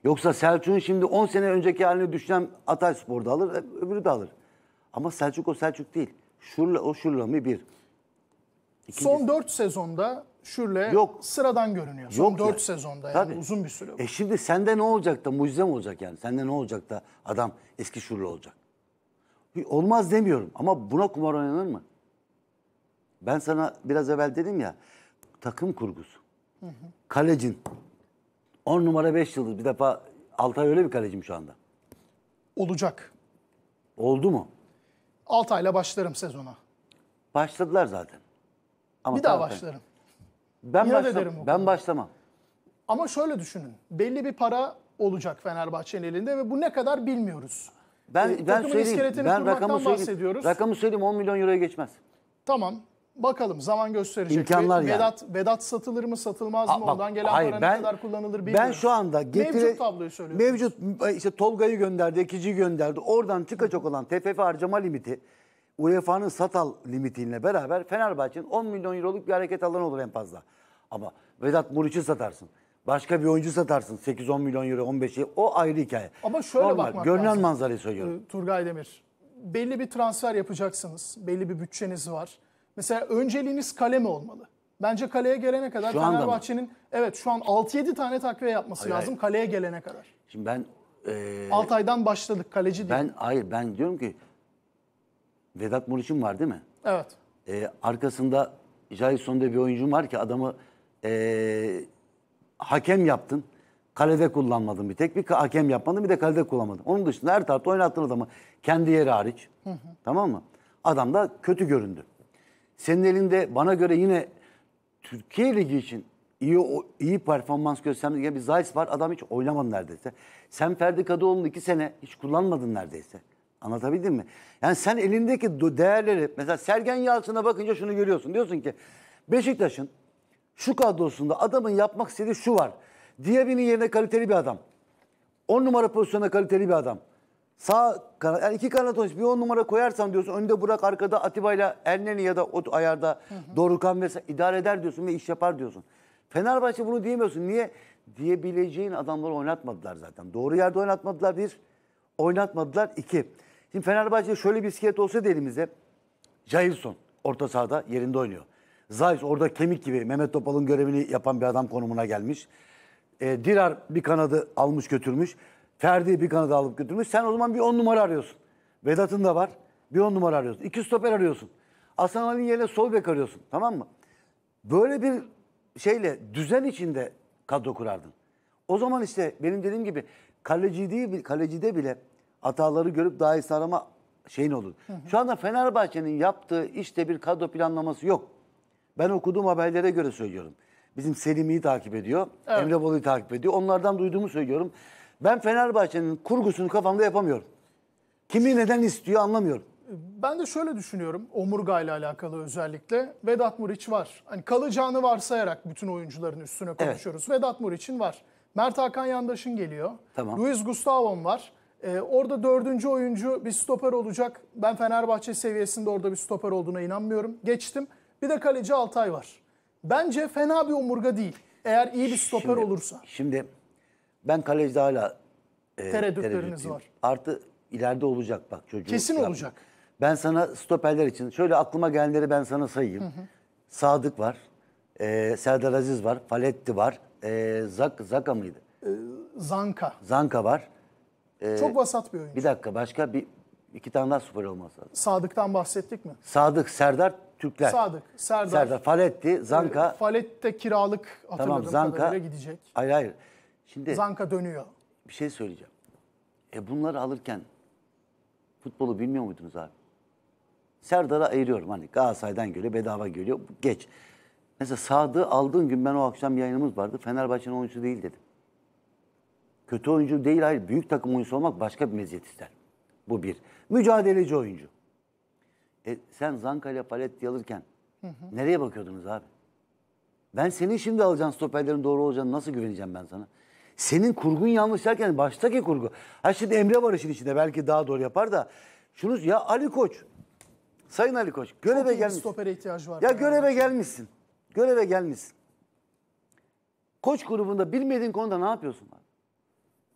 Yoksa Selçuk'un şimdi 10 sene önceki halini düşünen Atay Spor'da alır, e, öbürü de alır. Ama Selçuk o Selçuk değil. Şurla o şurla mı bir. İkincisi, Son 4 sezonda Şürle yok. sıradan görünüyor. Son yok 4 ya. sezonda yani Tabii. uzun bir süre. E şimdi sende ne olacak da mucize mi olacak yani? Sende ne olacak da adam eski şurla olacak? Olmaz demiyorum ama buna kumar oynanır mı? Ben sana biraz evvel dedim ya takım kurgusu. Hı hı. Kalecin 10 numara 5 yıldız bir defa Altay öyle bir kalecim şu anda. Olacak. Oldu mu? ile başlarım sezona. Başladılar zaten. Ama bir daha zaten. başlarım. Ben, İnat başlam ben başlamam. Ama şöyle düşünün. Belli bir para olacak Fenerbahçe'nin elinde ve bu ne kadar bilmiyoruz. Ben, ee, ben söyleyeyim. Ben rakamı söyleyeyim. Rakamı söyleyeyim 10 milyon euroya geçmez. Tamam. Bakalım zaman gösterecek. İmkanlar Ve, yani. Vedat, Vedat satılır mı satılmaz mı? A, bak, Ondan gelen hayır, para ben, ne kadar kullanılır bilmiyorum. Ben şu anda getire, mevcut tabloyu söylüyorum. Mevcut işte Tolga'yı gönderdi, Ekici'yi gönderdi. Oradan çıkacak olan TFF harcama limiti UEFA'nın satal limitiyle beraber Fenerbahçe'nin 10 milyon euroluk bir hareket alanı olur en fazla. Ama Vedat Muriç'i satarsın. Başka bir oyuncu satarsın 8-10 milyon euro 15'i o ayrı hikaye. Ama şöyle Normal, bakmak görünen lazım. manzarayı söylüyorum. Ee, Turgay Demir belli bir transfer yapacaksınız. Belli bir bütçeniz var. Mesela önceliğiniz kale mi olmalı? Bence kaleye gelene kadar şu Fenerbahçe'nin evet şu an 6-7 tane takviye yapması hayır, lazım hayır. kaleye gelene kadar. Şimdi ben ee, aydan başladık kaleci değil. Ben hayır ben diyorum ki Vedat Muriç'in var değil mi? Evet. Ee, arkasında Jason'da bir oyuncum var ki adamı ee, hakem yaptın. Kalede kullanmadın bir tek. Bir hakem yapmadın bir de kalede kullanmadın. Onun dışında her tarafta oynattın adamı. Kendi yeri hariç. Hı hı. Tamam mı? Adam da kötü göründü. Senin elinde bana göre yine Türkiye Ligi için iyi o, iyi performans Yani bir Zayis var. Adam hiç oynamadı neredeyse. Sen Ferdi Kadıoğlu'nu iki sene hiç kullanmadın neredeyse. Anlatabildim mi? Yani sen elindeki değerleri mesela Sergen Yalçın'a bakınca şunu görüyorsun. Diyorsun ki Beşiktaş'ın şu kadrosunda adamın yapmak istediği şu var. Diaby'nin yerine kaliteli bir adam. On numara pozisyona kaliteli bir adam. Sağ kanat yani iki kanat oyuncusu bir on numara koyarsan diyorsun önde Burak arkada Atiba ile Erneni ya da o ayarda hı hı. Dorukan ve idare eder diyorsun ve iş yapar diyorsun. Fenerbahçe bunu diyemiyorsun. Niye? Diyebileceğin adamları oynatmadılar zaten. Doğru yerde oynatmadılar bir. Oynatmadılar iki. Şimdi Fenerbahçe şöyle bir iskelet olsa elimizde. Jailson orta sahada yerinde oynuyor. Zayis orada kemik gibi Mehmet Topal'ın görevini yapan bir adam konumuna gelmiş. E, Dirar bir kanadı almış götürmüş. Ferdi'yi bir kanada alıp götürmüş. Sen o zaman bir on numara arıyorsun. Vedat'ın da var. Bir on numara arıyorsun. İki stoper arıyorsun. Hasan Ali'nin yerine sol bek arıyorsun. Tamam mı? Böyle bir şeyle düzen içinde kadro kurardın. O zaman işte benim dediğim gibi kaleci değil, kalecide bile hataları görüp daha iyisini arama şeyin olur. Hı hı. Şu anda Fenerbahçe'nin yaptığı işte bir kadro planlaması yok. Ben okuduğum haberlere göre söylüyorum. Bizim Selim'i takip ediyor, evet. Emre Bolu'yu takip ediyor. Onlardan duyduğumu söylüyorum. Ben Fenerbahçe'nin kurgusunu kafamda yapamıyorum. Kimi neden istiyor anlamıyorum. Ben de şöyle düşünüyorum omurga ile alakalı özellikle. Vedat Muriç var. Hani kalacağını varsayarak bütün oyuncuların üstüne konuşuyoruz. Evet. Vedat Muriç'in var. Mert Hakan Yandaş'ın geliyor. Tamam. Luis Gustavo'm var. Ee, orada dördüncü oyuncu bir stoper olacak. Ben Fenerbahçe seviyesinde orada bir stoper olduğuna inanmıyorum. Geçtim. Bir de kaleci Altay var. Bence fena bir omurga değil. Eğer iyi bir stoper şimdi, olursa. Şimdi ben kalecide hala e, Tereddütleriniz var. Artı ileride olacak bak çocuğu. Kesin yapma. olacak. Ben sana stoperler için şöyle aklıma gelenleri ben sana sayayım. Hı hı. Sadık var. E, Serdar Aziz var. Faletti var. E, Zak Zaka mıydı? E, Zanka. Zanka var. E, Çok vasat bir oyuncu. Bir dakika başka bir iki tane daha stoper olması lazım. Sadık'tan bahsettik mi? Sadık, Serdar Türkler. Sadık, Serdar. Serdar, Faletti, Zanka. E, Falette kiralık hatırladığım tamam, Zanka, kadarıyla gidecek. Hayır hayır. Şimdi Zanka dönüyor. bir şey söyleyeceğim. E bunları alırken futbolu bilmiyor muydunuz abi? Serdar'a ayırıyorum hani Galatasaray'dan geliyor bedava geliyor geç. Mesela Sadık'ı aldığın gün ben o akşam yayınımız vardı. Fenerbahçe'nin oyuncusu değil dedim. Kötü oyuncu değil hayır. Büyük takım oyuncusu olmak başka bir meziyet ister. Bu bir. Mücadeleci oyuncu. E, sen Zanka ile Paletti alırken hı hı. nereye bakıyordunuz abi? Ben senin şimdi alacağın stoperlerin doğru olacağını nasıl güveneceğim ben sana? Senin kurgun yanlış derken baştaki kurgu. Ha şimdi Emre var işin içinde belki daha doğru yapar da. Şunu ya Ali Koç. Sayın Ali Koç göreve gelmiş. stopere ihtiyacı var. Ya yani. göreve gelmişsin. Göreve gelmişsin. Koç grubunda bilmediğin konuda ne yapıyorsun? Abi?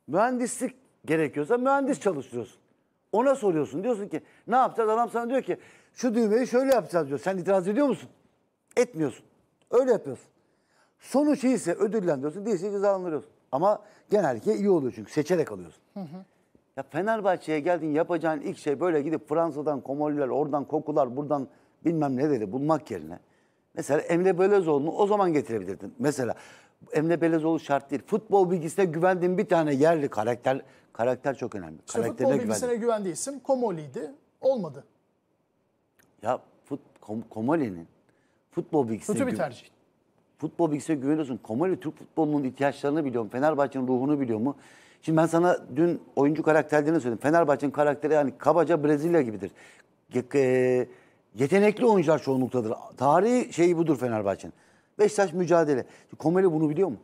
Mühendislik gerekiyorsa mühendis çalışıyorsun. Ona soruyorsun. Diyorsun ki ne yapacağız? Adam sana diyor ki şu düğmeyi şöyle yapacağız diyor. Sen itiraz ediyor musun? Etmiyorsun. Öyle yapıyorsun. Sonuç iyiyse ödüllendiriyorsun. Değilse cezalandırıyorsun. Ama genellikle iyi oluyor çünkü seçerek alıyorsun. Hı hı. Ya Fenerbahçe'ye geldin yapacağın ilk şey böyle gidip Fransa'dan komoliler, oradan kokular, buradan bilmem ne dedi bulmak yerine. Mesela Emre Belezoğlu'nu o zaman getirebilirdin. Mesela Emre Belezoğlu şart değil. Futbol bilgisine güvendiğin bir tane yerli karakter karakter çok önemli. İşte Karakterine futbol bilgisine güvendiğin güvendiği isim Komoli'ydi. Olmadı. ya fut, kom, Komoli'nin futbol bilgisine Kötü bir tercih. Futbol bilgisayara güveniyorsun. Komali Türk futbolunun ihtiyaçlarını biliyor mu? Fenerbahçe'nin ruhunu biliyor mu? Şimdi ben sana dün oyuncu karakterlerini söyledim. Fenerbahçe'nin karakteri yani kabaca Brezilya gibidir. E, yetenekli oyuncular çoğunluktadır. Tarihi şeyi budur Fenerbahçe'nin. Beşiktaş mücadele. Komeli bunu biliyor mu?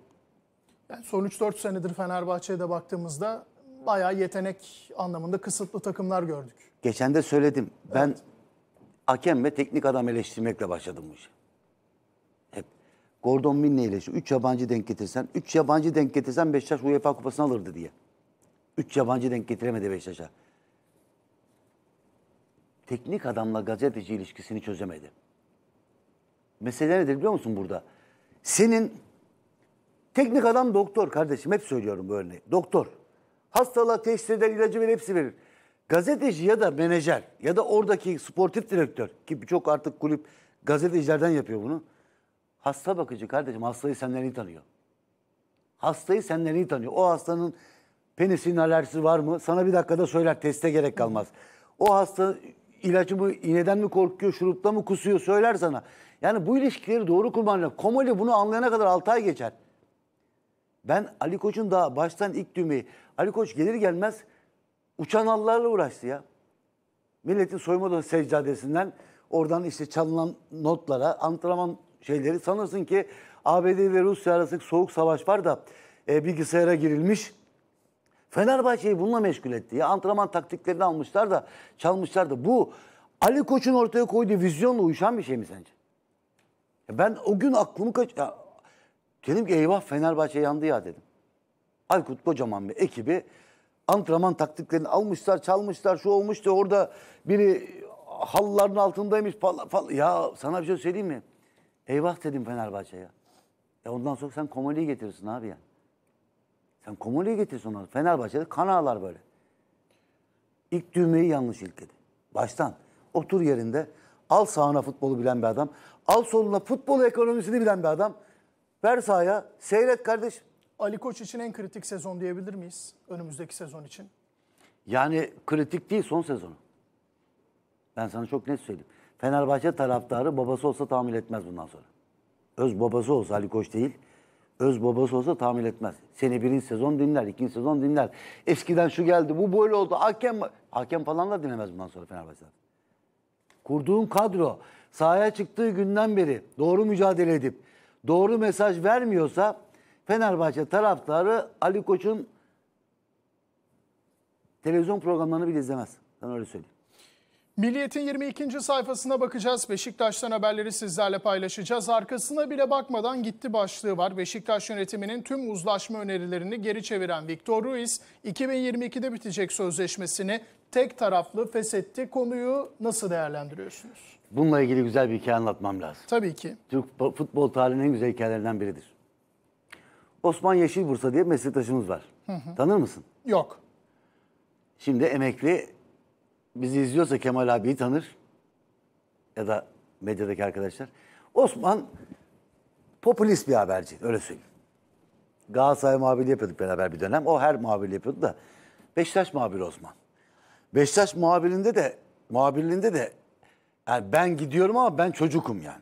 Yani son 3-4 senedir Fenerbahçe'ye de baktığımızda bayağı yetenek anlamında kısıtlı takımlar gördük. Geçen de söyledim. Ben evet. hakem ve teknik adam eleştirmekle başladım bu işe. Gordon Minne ile işte 3 yabancı denk getirsen, 3 yabancı denk getirsen Beşiktaş UEFA kupasını alırdı diye. 3 yabancı denk getiremedi Beşiktaş'a. Teknik adamla gazeteci ilişkisini çözemedi. Mesele nedir biliyor musun burada? Senin teknik adam doktor kardeşim hep söylüyorum bu örneği. Doktor. Hastalığa teşhis eder, ilacı verir, hepsi verir. Gazeteci ya da menajer ya da oradaki sportif direktör ki birçok artık kulüp gazetecilerden yapıyor bunu Hasta bakıcı kardeşim hastayı senden iyi tanıyor. Hastayı senden iyi tanıyor. O hastanın penisinin alerjisi var mı? Sana bir dakikada söyler. Teste gerek kalmaz. O hasta ilacı mı, iğneden mi korkuyor, şurupta mı kusuyor söyler sana. Yani bu ilişkileri doğru kurman lazım. Komoli bunu anlayana kadar 6 ay geçer. Ben Ali Koç'un daha baştan ilk düğmeyi, Ali Koç gelir gelmez uçan allarla uğraştı ya. Milletin soyma da seccadesinden oradan işte çalınan notlara, antrenman şeyleri sanırsın ki ABD ve Rusya arasındaki soğuk savaş var da e, bilgisayara girilmiş. Fenerbahçe'yi bununla meşgul etti. Ya antrenman taktiklerini almışlar da çalmışlar da bu Ali Koç'un ortaya koyduğu vizyonla uyuşan bir şey mi sence? Ya ben o gün aklımı kaç... Ya, dedim ki eyvah Fenerbahçe yandı ya dedim. Aykut kocaman bir ekibi antrenman taktiklerini almışlar, çalmışlar, şu olmuş da orada biri halıların altındaymış falan, falan. Ya sana bir şey söyleyeyim mi? Eyvah dedim Fenerbahçe'ye. E ondan sonra sen Komoli'yi getirirsin abi yani. Sen Komoli'yi getirsin onları. Fenerbahçe'de kan ağlar böyle. İlk düğmeyi yanlış ilkedi. Baştan. Otur yerinde. Al sağına futbolu bilen bir adam. Al soluna futbol ekonomisini bilen bir adam. Ver sahaya. Seyret kardeş. Ali Koç için en kritik sezon diyebilir miyiz? Önümüzdeki sezon için. Yani kritik değil son sezonu. Ben sana çok net söyleyeyim. Fenerbahçe taraftarı babası olsa tahammül etmez bundan sonra. Öz babası olsa Ali Koç değil. Öz babası olsa tahammül etmez. Seni birinci sezon dinler, ikinci sezon dinler. Eskiden şu geldi, bu böyle oldu. Hakem, hakem falan da dinlemez bundan sonra Fenerbahçe'den. Kurduğun kadro sahaya çıktığı günden beri doğru mücadele edip doğru mesaj vermiyorsa Fenerbahçe taraftarı Ali Koç'un televizyon programlarını bile izlemez. Ben öyle söyleyeyim. Milliyet'in 22. sayfasına bakacağız. Beşiktaş'tan haberleri sizlerle paylaşacağız. Arkasına bile bakmadan gitti başlığı var. Beşiktaş yönetiminin tüm uzlaşma önerilerini geri çeviren Victor Ruiz, 2022'de bitecek sözleşmesini tek taraflı feshetti. Konuyu nasıl değerlendiriyorsunuz? Bununla ilgili güzel bir hikaye anlatmam lazım. Tabii ki. Türk futbol tarihinin en güzel hikayelerinden biridir. Osman Yeşil Bursa diye meslektaşımız var. Hı hı. Tanır mısın? Yok. Şimdi emekli bizi izliyorsa Kemal abiyi tanır ya da medyadaki arkadaşlar. Osman popülist bir haberci öyle söyleyeyim. Galatasaray muhabirliği yapıyorduk beraber bir dönem. O her muhabirliği yapıyordu da Beşiktaş muhabiri Osman. Beşiktaş muhabirinde de muhabirliğinde de yani ben gidiyorum ama ben çocukum yani.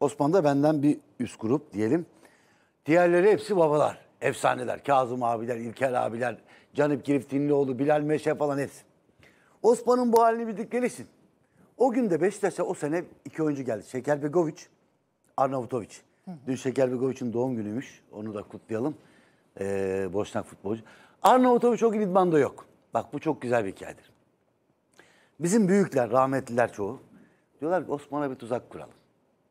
Osman da benden bir üst grup diyelim. Diğerleri hepsi babalar, efsaneler. Kazım abiler, İlker abiler, Canip Giriftinlioğlu, Bilal Meşe falan hepsi. Osman'ın bu halini bildik gelişsin. O gün de Beşiktaş'a o sene iki oyuncu geldi. Şeker Begovic, Arnavutovic. Hı. Dün Şeker Begovic'in doğum günüymüş. Onu da kutlayalım. Ee, Boşnak futbolcu. Arnavutovic o gün idmanda yok. Bak bu çok güzel bir hikayedir. Bizim büyükler, rahmetliler çoğu. Diyorlar ki Osman'a bir tuzak kuralım.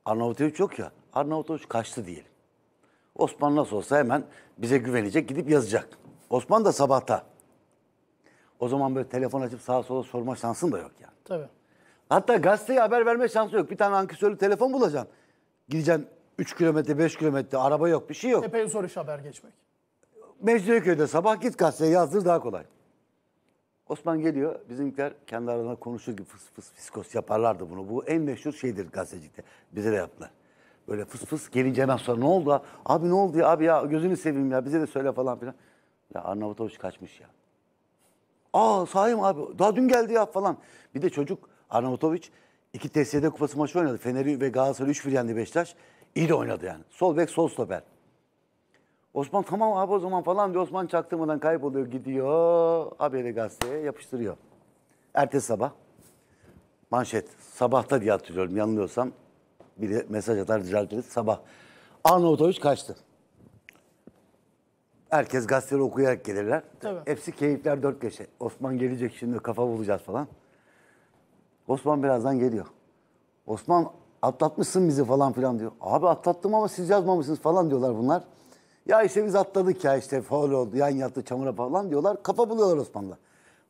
Arnavutovic yok ya. Arnavutovic kaçtı diyelim. Osman nasıl olsa hemen bize güvenecek gidip yazacak. Osman da sabahta. O zaman böyle telefon açıp sağa sola sorma şansın da yok yani. Tabii. Hatta gazeteye haber verme şansı yok. Bir tane ankesörlü telefon bulacaksın. Gideceksin 3 kilometre, 5 kilometre, araba yok, bir şey yok. Epey zor iş haber geçmek. Mecidiyeköy'de sabah git gazeteye yazdır daha kolay. Osman geliyor, bizimkiler kendi aralarında konuşur gibi fıs fıs fiskos yaparlardı bunu. Bu en meşhur şeydir gazetecilikte. Bize de yaptılar. Böyle fıs fıs gelince hemen sonra ne oldu? Abi ne oldu ya? Abi ya gözünü seveyim ya bize de söyle falan filan. Ya Arnavutoviç kaçmış ya. Aa sahim abi daha dün geldi ya falan. Bir de çocuk Arnautovic iki TSD kupası maçı oynadı. Fener'i ve Galatasaray 3-1 yendi Beşiktaş. İyi de oynadı yani. Sol bek sol stoper. Osman tamam abi o zaman falan diyor. Osman çaktırmadan kayboluyor gidiyor. Haberi gazeteye yapıştırıyor. Ertesi sabah manşet sabahta diye hatırlıyorum yanılıyorsam. Bir de mesaj atar düzeltiriz sabah. Arnautovic kaçtı. Herkes gazeteleri okuyarak gelirler. Tabii. Hepsi keyifler dört köşe. Osman gelecek şimdi kafa bulacağız falan. Osman birazdan geliyor. Osman atlatmışsın bizi falan filan diyor. Abi atlattım ama siz yazmamışsınız falan diyorlar bunlar. Ya işte biz atladık ya işte faul oldu, yan yattı, çamura falan diyorlar. Kafa buluyorlar Osman'la.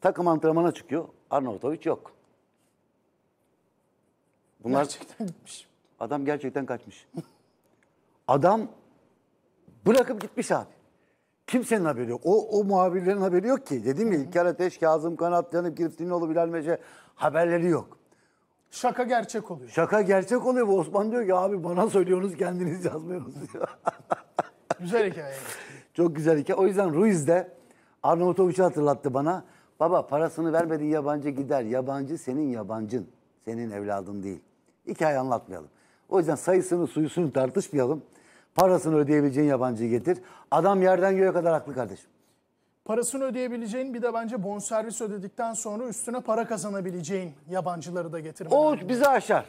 Takım antrenmana çıkıyor. Arnavtoviç yok. Bunlar gerçekten gitmiş. Adam gerçekten kaçmış. Adam bırakıp gitmiş abi. Kimsenin haberi yok. O, o muhabirlerin haberi yok ki. Dedim ya İlker Ateş, Kazım Kanat, Yanıp Giriftinoğlu, Bilal Mece haberleri yok. Şaka gerçek oluyor. Şaka gerçek oluyor ve Osman diyor ki abi bana söylüyorsunuz kendiniz yazmıyorsunuz Güzel hikaye. Çok güzel hikaye. O yüzden Ruiz de Arnavutovic'i hatırlattı bana. Baba parasını vermedin yabancı gider. Yabancı senin yabancın. Senin evladın değil. Hikaye anlatmayalım. O yüzden sayısını suyusunu tartışmayalım. Parasını ödeyebileceğin yabancıyı getir. Adam yerden göğe kadar haklı kardeşim. Parasını ödeyebileceğin bir de bence bonservis ödedikten sonra üstüne para kazanabileceğin yabancıları da getirmen. O lazım. bizi aşar.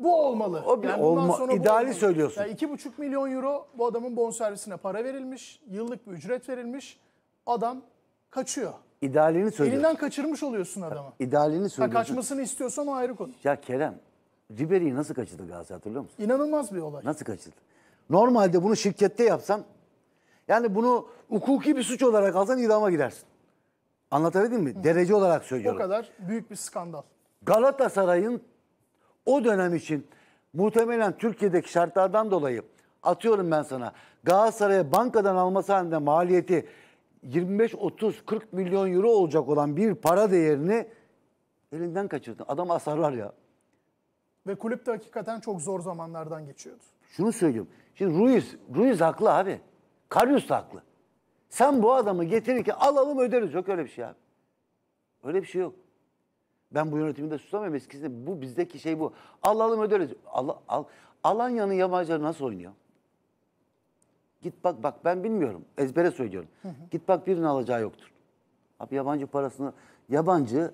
Bu olmalı. O bir yani olma, sonra ideali bu söylüyorsun. Yani 2,5 milyon euro bu adamın bonservisine para verilmiş. Yıllık bir ücret verilmiş. Adam kaçıyor. İdealini söylüyorsun. Elinden kaçırmış oluyorsun adamı. İdealini söylüyorsun. Ha, kaçmasını istiyorsan o ayrı konu. Ya Kerem, Ribery'i nasıl kaçırdı Galatasaray hatırlıyor musun? İnanılmaz bir olay. Nasıl kaçırdı? Normalde bunu şirkette yapsan yani bunu hukuki bir suç olarak alsan idama girersin. Anlatabildim mi? Derece olarak söylüyorum. O kadar büyük bir skandal. Galatasaray'ın o dönem için muhtemelen Türkiye'deki şartlardan dolayı atıyorum ben sana Galatasaray'a bankadan alması halinde maliyeti 25-30-40 milyon euro olacak olan bir para değerini elinden kaçırdın. Adam asarlar ya. Ve kulüp de hakikaten çok zor zamanlardan geçiyordu şunu söylüyorum. Şimdi Ruiz, Ruiz haklı abi. Karius da haklı. Sen bu adamı getirir ki alalım öderiz. Yok öyle bir şey abi. Öyle bir şey yok. Ben bu yönetimi de tutamıyorum eskisinde. Bu bizdeki şey bu. Alalım öderiz. Al, al, Alanya'nın yabancıları nasıl oynuyor? Git bak bak ben bilmiyorum. Ezbere söylüyorum. Hı hı. Git bak birinin alacağı yoktur. Abi yabancı parasını yabancı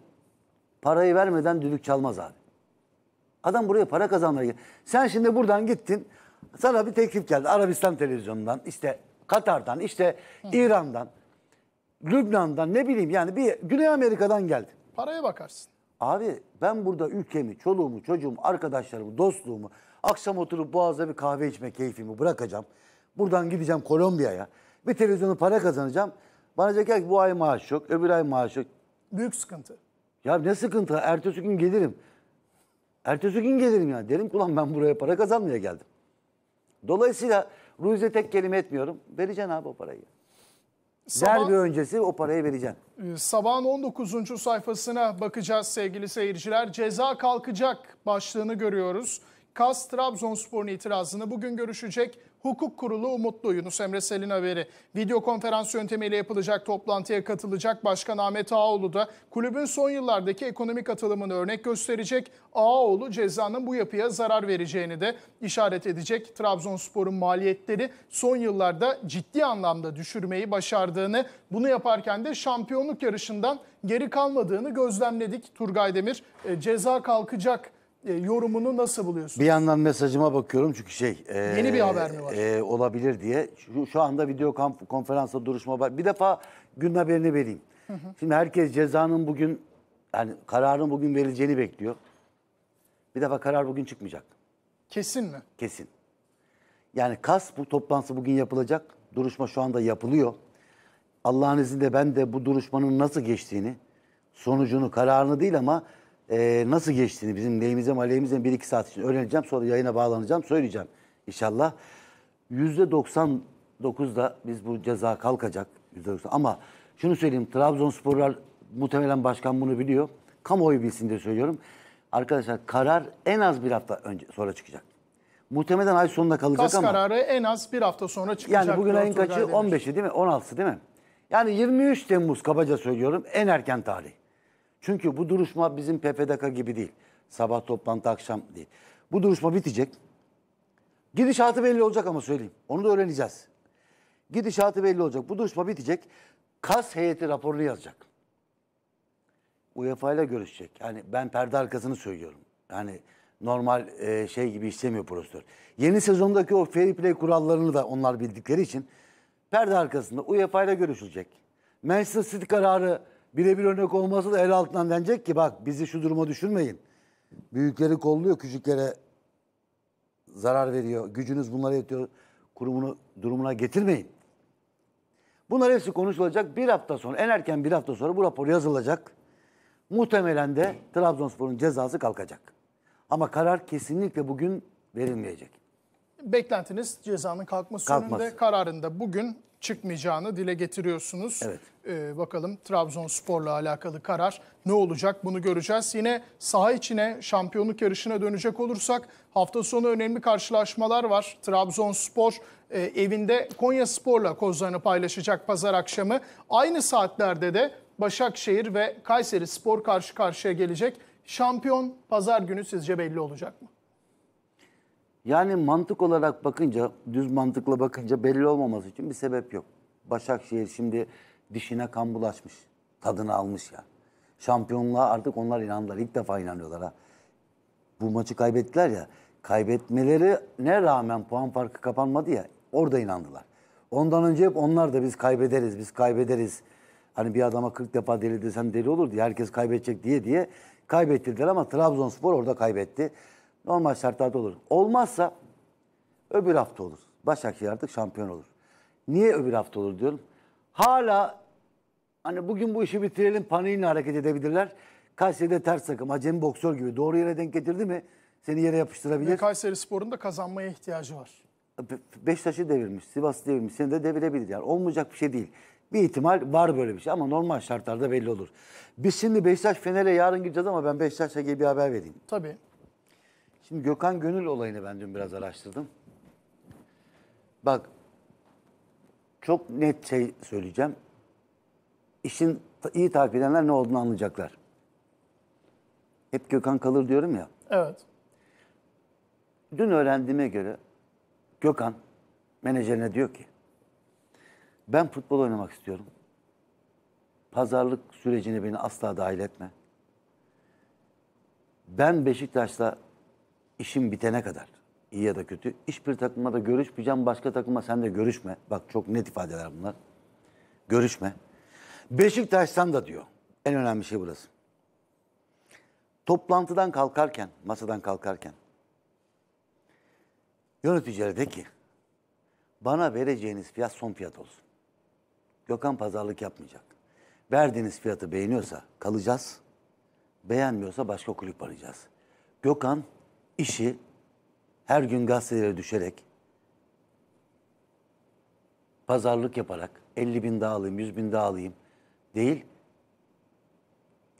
parayı vermeden düdük çalmaz abi. Adam buraya para kazanmaya gel. Sen şimdi buradan gittin sana bir teklif geldi Arabistan televizyonundan işte Katar'dan işte İran'dan Lübnan'dan ne bileyim yani bir Güney Amerika'dan geldi. Paraya bakarsın. Abi ben burada ülkemi, çoluğumu, çocuğumu, arkadaşlarımı, dostluğumu, akşam oturup boğazda bir kahve içme keyfimi bırakacağım. Buradan gideceğim Kolombiya'ya. Bir televizyonu para kazanacağım. Bana diyecekler ki bu ay maaş yok, öbür ay maaş yok. Büyük sıkıntı. Ya ne sıkıntı? Ertesi gün gelirim. Ertesi gün gelirim ya. Derim ki ulan ben buraya para kazanmaya geldim. Dolayısıyla Ruiz'e tek kelime etmiyorum. Vereceksin abi o parayı. Sabah, bir öncesi o parayı vereceksin. Ee, sabahın 19. sayfasına bakacağız sevgili seyirciler. Ceza kalkacak başlığını görüyoruz. Kas Trabzonspor'un itirazını bugün görüşecek. Hukuk Kurulu umutlu. Yunus Emre Selin haberi. Video konferans yöntemiyle yapılacak toplantıya katılacak Başkan Ahmet Ağoğlu da kulübün son yıllardaki ekonomik atılımını örnek gösterecek. Ağoğlu cezanın bu yapıya zarar vereceğini de işaret edecek. Trabzonspor'un maliyetleri son yıllarda ciddi anlamda düşürmeyi başardığını, bunu yaparken de şampiyonluk yarışından geri kalmadığını gözlemledik. Turgay Demir e, ceza kalkacak e, yorumunu nasıl buluyorsunuz? Bir yandan mesajıma bakıyorum çünkü şey... E, Yeni bir haber mi var? E, olabilir diye. Şu, şu anda video konferansta duruşma var. Bir defa gün haberini vereyim. Hı hı. Şimdi herkes cezanın bugün, yani kararın bugün verileceğini bekliyor. Bir defa karar bugün çıkmayacak. Kesin mi? Kesin. Yani kas bu toplantısı bugün yapılacak. Duruşma şu anda yapılıyor. Allah'ın izniyle ben de bu duruşmanın nasıl geçtiğini, sonucunu, kararını değil ama e, nasıl geçtiğini bizim neyimize maleyimize bir iki saat için öğreneceğim. Sonra yayına bağlanacağım söyleyeceğim inşallah. Yüzde 99'da biz bu ceza kalkacak. %90. Ama şunu söyleyeyim Trabzonsporlar muhtemelen başkan bunu biliyor. Kamuoyu bilsin diye söylüyorum. Arkadaşlar karar en az bir hafta önce sonra çıkacak. Muhtemelen ay sonunda kalacak Kas ama. kararı en az bir hafta sonra çıkacak. Yani bugün ayın kaçı? 15'i değil mi? 16'sı değil mi? Yani 23 Temmuz kabaca söylüyorum en erken tarih. Çünkü bu duruşma bizim PPDK gibi değil. Sabah toplantı akşam değil. Bu duruşma bitecek. Gidişatı belli olacak ama söyleyeyim. Onu da öğreneceğiz. Gidişatı belli olacak. Bu duruşma bitecek. Kas heyeti raporunu yazacak. UEFA ile görüşecek. Yani ben perde arkasını söylüyorum. Yani normal e, şey gibi istemiyor profesör. Yeni sezondaki o fair play kurallarını da onlar bildikleri için perde arkasında UEFA ile görüşülecek. Manchester City kararı birebir örnek olması da el altından denecek ki bak bizi şu duruma düşürmeyin. Büyükleri kolluyor, küçüklere zarar veriyor. Gücünüz bunlara yetiyor. Kurumunu durumuna getirmeyin. Bunlar hepsi konuşulacak. Bir hafta sonra, en erken bir hafta sonra bu rapor yazılacak. Muhtemelen de Trabzonspor'un cezası kalkacak. Ama karar kesinlikle bugün verilmeyecek. Beklentiniz cezanın kalkması, yönünde kararında bugün çıkmayacağını dile getiriyorsunuz. Evet. Ee, bakalım Trabzonspor'la alakalı karar ne olacak bunu göreceğiz. Yine saha içine şampiyonluk yarışına dönecek olursak hafta sonu önemli karşılaşmalar var. Trabzonspor e, evinde Konya Spor'la kozlarını paylaşacak pazar akşamı. Aynı saatlerde de Başakşehir ve Kayseri Spor karşı karşıya gelecek. Şampiyon pazar günü sizce belli olacak mı? Yani mantık olarak bakınca, düz mantıkla bakınca belli olmaması için bir sebep yok. Başakşehir şimdi dişine kan bulaşmış. Tadını almış ya. Şampiyonluğa artık onlar inandılar. İlk defa inanıyorlar ha. Bu maçı kaybettiler ya. Kaybetmeleri ne rağmen puan farkı kapanmadı ya. Orada inandılar. Ondan önce hep onlar da biz kaybederiz, biz kaybederiz. Hani bir adama 40 defa deli desem deli olur diye herkes kaybedecek diye diye kaybettirdiler ama Trabzonspor orada kaybetti. Normal şartlarda olur. Olmazsa öbür hafta olur. Başakşehir artık şampiyon olur. Niye öbür hafta olur diyorum. Hala Hani bugün bu işi bitirelim paniğinle hareket edebilirler. Kayseri'de ters takım. Acemi boksör gibi. Doğru yere denk getirdi mi seni yere yapıştırabilir. Kayseri Spor'un da kazanmaya ihtiyacı var. Be Beşiktaş'ı devirmiş, Sivas devirmiş. Seni de devirebilir. Yani olmayacak bir şey değil. Bir ihtimal var böyle bir şey ama normal şartlarda belli olur. Biz şimdi Beşiktaş Fener'e yarın gideceğiz ama ben Beşiktaş'a ilgili bir haber vereyim. Tabii. Şimdi Gökhan Gönül olayını ben dün biraz araştırdım. Bak çok net şey söyleyeceğim işin iyi takip edenler ne olduğunu anlayacaklar. Hep Gökhan kalır diyorum ya. Evet. Dün öğrendiğime göre Gökhan menajerine diyor ki ben futbol oynamak istiyorum. Pazarlık sürecine beni asla dahil etme. Ben beşiktaşta işim bitene kadar iyi ya da kötü hiçbir takıma da görüşmeyeceğim. Başka takıma sen de görüşme. Bak çok net ifadeler bunlar. Görüşme. Beşiktaş'tan da diyor. En önemli şey burası. Toplantıdan kalkarken, masadan kalkarken yöneticilere de ki bana vereceğiniz fiyat son fiyat olsun. Gökhan pazarlık yapmayacak. Verdiğiniz fiyatı beğeniyorsa kalacağız. Beğenmiyorsa başka kulüp arayacağız. Gökhan işi her gün gazetelere düşerek pazarlık yaparak 50 bin daha alayım, 100 bin daha alayım Değil.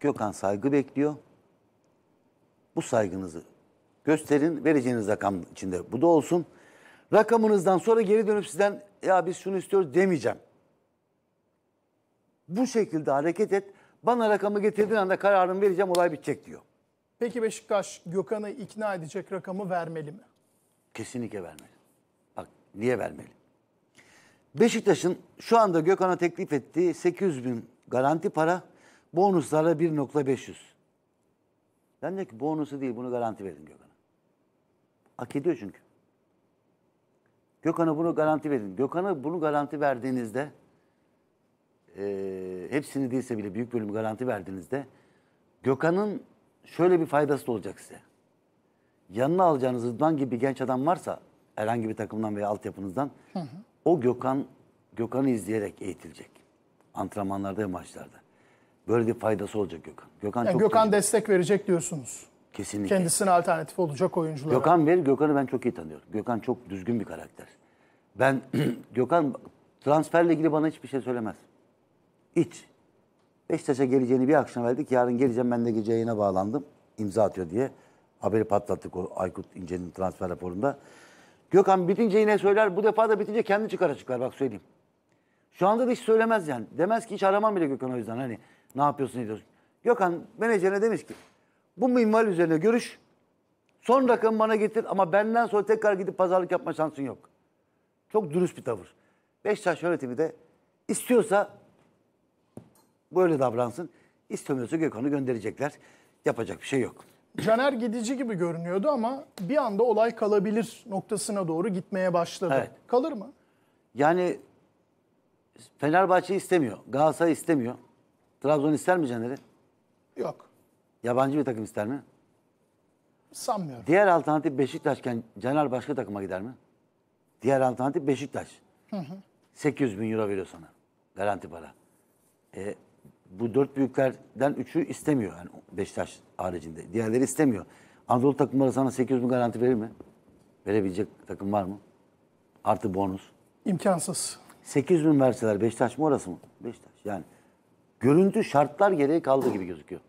Gökhan saygı bekliyor. Bu saygınızı gösterin. Vereceğiniz rakam içinde bu da olsun. Rakamınızdan sonra geri dönüp sizden ya biz şunu istiyoruz demeyeceğim. Bu şekilde hareket et. Bana rakamı getirdiğin anda kararımı vereceğim olay bitecek diyor. Peki Beşiktaş Gökhan'ı ikna edecek rakamı vermeli mi? Kesinlikle vermeli. Bak niye vermeli? Beşiktaş'ın şu anda Gökhan'a teklif ettiği 800 bin Garanti para bonuslara 1.500. Ben de ki bonusu değil bunu garanti verin Gökhan'a. Hak ediyor çünkü. Gökhan'a bunu garanti verin. Gökhan'a bunu garanti verdiğinizde e, hepsini değilse bile büyük bölümü garanti verdiğinizde Gökhan'ın şöyle bir faydası da olacak size. Yanına alacağınız Rıdvan gibi bir genç adam varsa herhangi bir takımdan veya altyapınızdan hı hı. o Gökhan Gökhan'ı izleyerek eğitilecek antrenmanlarda ve maçlarda. Böyle bir faydası olacak Gökhan. Gökhan, yani çok Gökhan tecrübeli. destek verecek diyorsunuz. Kesinlikle. Kendisine alternatif olacak oyunculara. Gökhan ver, Gökhan'ı ben çok iyi tanıyorum. Gökhan çok düzgün bir karakter. Ben Gökhan transferle ilgili bana hiçbir şey söylemez. Hiç. Beşiktaş'a geleceğini bir akşam verdik. Yarın geleceğim ben de gece yayına bağlandım. İmza atıyor diye. Haberi patlattık o Aykut İnce'nin transfer raporunda. Gökhan bitince yine söyler. Bu defa da bitince kendi çıkar açıklar bak söyleyeyim. Şu anda da hiç söylemez yani. Demez ki hiç aramam bile Gökhan o yüzden hani ne yapıyorsun ne diyorsun. Gökhan menajerine demiş ki bu minval üzerine görüş. Son rakamı bana getir ama benden sonra tekrar gidip pazarlık yapma şansın yok. Çok dürüst bir tavır. Beşiktaş yönetimi de istiyorsa böyle davransın. İstemiyorsa Gökhan'ı gönderecekler. Yapacak bir şey yok. Caner gidici gibi görünüyordu ama bir anda olay kalabilir noktasına doğru gitmeye başladı. Evet. Kalır mı? Yani Fenerbahçe istemiyor. Galatasaray istemiyor. Trabzon ister mi Caner'i? Yok. Yabancı bir takım ister mi? Sanmıyorum. Diğer alternatif Beşiktaşken Caner başka takıma gider mi? Diğer alternatif Beşiktaş. Hı hı. 800 bin euro veriyor sana. Garanti para. E, bu dört büyüklerden üçü istemiyor. Yani Beşiktaş haricinde. Diğerleri istemiyor. Anadolu takımları sana 800 bin garanti verir mi? Verebilecek takım var mı? Artı bonus. İmkansız. 8 bin verseler Beşiktaş mı orası mı? Beşiktaş. Yani görüntü şartlar gereği kaldı gibi gözüküyor.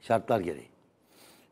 Şartlar gereği.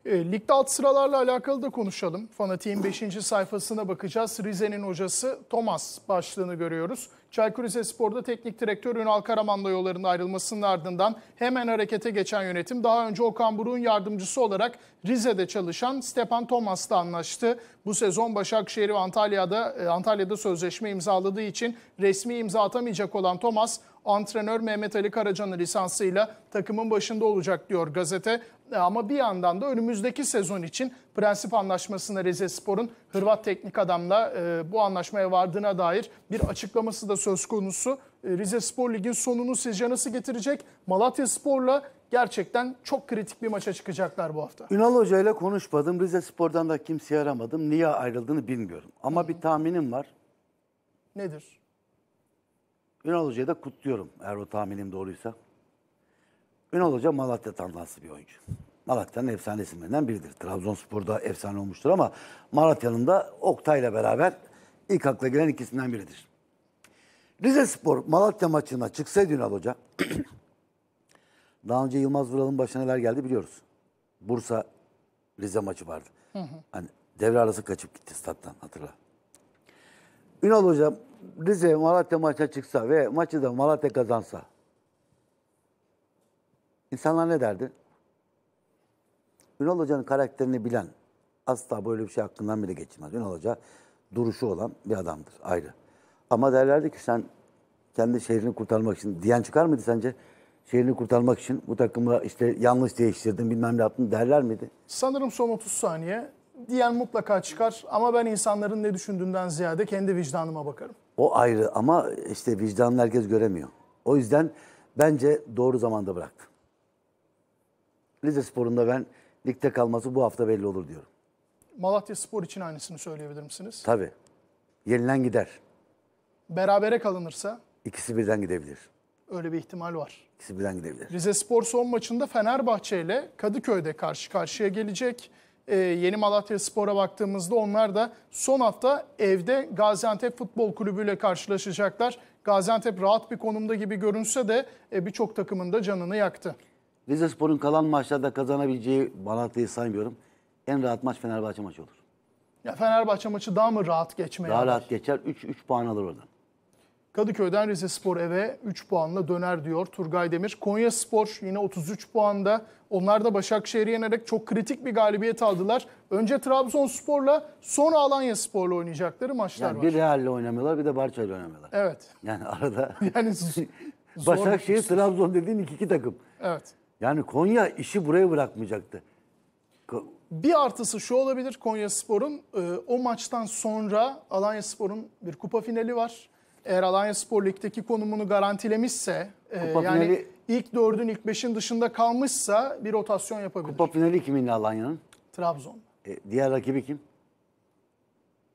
E, ligde alt sıralarla alakalı da konuşalım. Fanatiğin 5. sayfasına bakacağız. Rize'nin hocası Thomas başlığını görüyoruz. Çaykur Rizespor'da teknik direktör Ünal Karaman'la yollarının ayrılmasının ardından hemen harekete geçen yönetim daha önce Okan Buruk'un yardımcısı olarak Rize'de çalışan Stepan Thomas'la anlaştı. Bu sezon Başakşehir ve Antalya'da e, Antalya'da sözleşme imzaladığı için resmi imza atamayacak olan Thomas antrenör Mehmet Ali Karaca'nın lisansıyla takımın başında olacak diyor gazete. E, ama bir yandan da önümüzdeki sezon için prensip anlaşmasında Rize Spor'un Hırvat teknik adamla e, bu anlaşmaya vardığına dair bir açıklaması da söz konusu. E, Rize Spor Lig'in sonunu sizce nasıl getirecek? Malatya Spor'la gerçekten çok kritik bir maça çıkacaklar bu hafta. Ünal Hoca ile konuşmadım. Rize Spor'dan da kimseyi aramadım. Niye ayrıldığını bilmiyorum. Ama -hı. bir tahminim var. Nedir? Ünal Hoca'yı da kutluyorum eğer o tahminim doğruysa. Ünal Hoca Malatya tandanslı bir oyuncu. Malatya'nın efsane isimlerinden biridir. Trabzonspor'da efsane olmuştur ama Malatya'nın da Oktay'la beraber ilk akla gelen ikisinden biridir. Rize Spor Malatya maçına çıksaydı Ünal Hoca, daha önce Yılmaz Vural'ın başına neler geldi biliyoruz. Bursa Rize maçı vardı. Hı hı. Hani devre arası kaçıp gitti stat'tan hatırla. Ünal Hoca Rize Malatya maça çıksa ve maçı da Malatya kazansa İnsanlar ne derdi? Ünal Hoca'nın karakterini bilen asla böyle bir şey hakkından bile geçmez. Ünal Hoca duruşu olan bir adamdır ayrı. Ama derlerdi ki sen kendi şehrini kurtarmak için diyen çıkar mıydı sence? Şehrini kurtarmak için bu takımı işte yanlış değiştirdin bilmem ne yaptın derler miydi? Sanırım son 30 saniye diyen mutlaka çıkar ama ben insanların ne düşündüğünden ziyade kendi vicdanıma bakarım. O ayrı ama işte vicdanını herkes göremiyor. O yüzden bence doğru zamanda bıraktı. Rize Spor'unda ben ligde kalması bu hafta belli olur diyorum. Malatya Spor için aynısını söyleyebilir misiniz? Tabii. Yenilen gider. Berabere kalınırsa? İkisi birden gidebilir. Öyle bir ihtimal var. İkisi birden gidebilir. Rize Spor son maçında Fenerbahçe ile Kadıköy'de karşı karşıya gelecek. Ee, yeni Malatya Spor'a baktığımızda onlar da son hafta evde Gaziantep Futbol Kulübü ile karşılaşacaklar. Gaziantep rahat bir konumda gibi görünse de e, birçok takımın da canını yaktı. Rizespor'un kalan maçlarda kazanabileceği Malatya'yı saymıyorum. En rahat maç Fenerbahçe maçı olur. Ya Fenerbahçe maçı daha mı rahat geçmeye? Daha rahat geçer. 3 3 puan alır oradan. Kadıköy'den Rize Spor eve 3 puanla döner diyor Turgay Demir. Konya Spor yine 33 puanda. Onlar da Başakşehir'i yenerek çok kritik bir galibiyet aldılar. Önce Trabzonspor'la sonra Alanya Spor'la oynayacakları maçlar yani var. Bir Real'le oynamıyorlar bir de Barça'yla oynamıyorlar. Evet. Yani arada... Yani Başakşehir, şey. Trabzon dediğin iki, iki takım. Evet. Yani Konya işi buraya bırakmayacaktı. Bir artısı şu olabilir Konya Spor'un. E, o maçtan sonra Alanya Spor'un bir kupa finali var. Eğer Alanya Spor Lig'deki konumunu garantilemişse e, kupa yani finali, ilk dördün ilk beşin dışında kalmışsa bir rotasyon yapabilir. Kupa finali kimin Alanya'nın? Trabzon. E, diğer rakibi kim?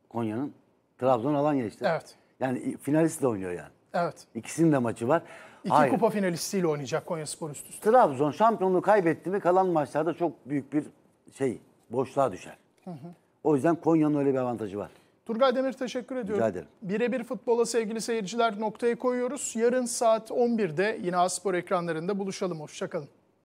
Konya'nın. Trabzon Alanya işte. Evet. Yani finalist de oynuyor yani. Evet. İkisinin de maçı var. İki Hayır. kupa finalistiyle oynayacak Konya Spor üst üste. Trabzon şampiyonluğu kaybetti mi kalan maçlarda çok büyük bir şey boşluğa düşer. Hı hı. O yüzden Konya'nın öyle bir avantajı var. Turgay Demir teşekkür ediyorum. Rica ederim. Birebir futbola sevgili seyirciler noktayı koyuyoruz. Yarın saat 11'de yine Aspor ekranlarında buluşalım. Hoşçakalın.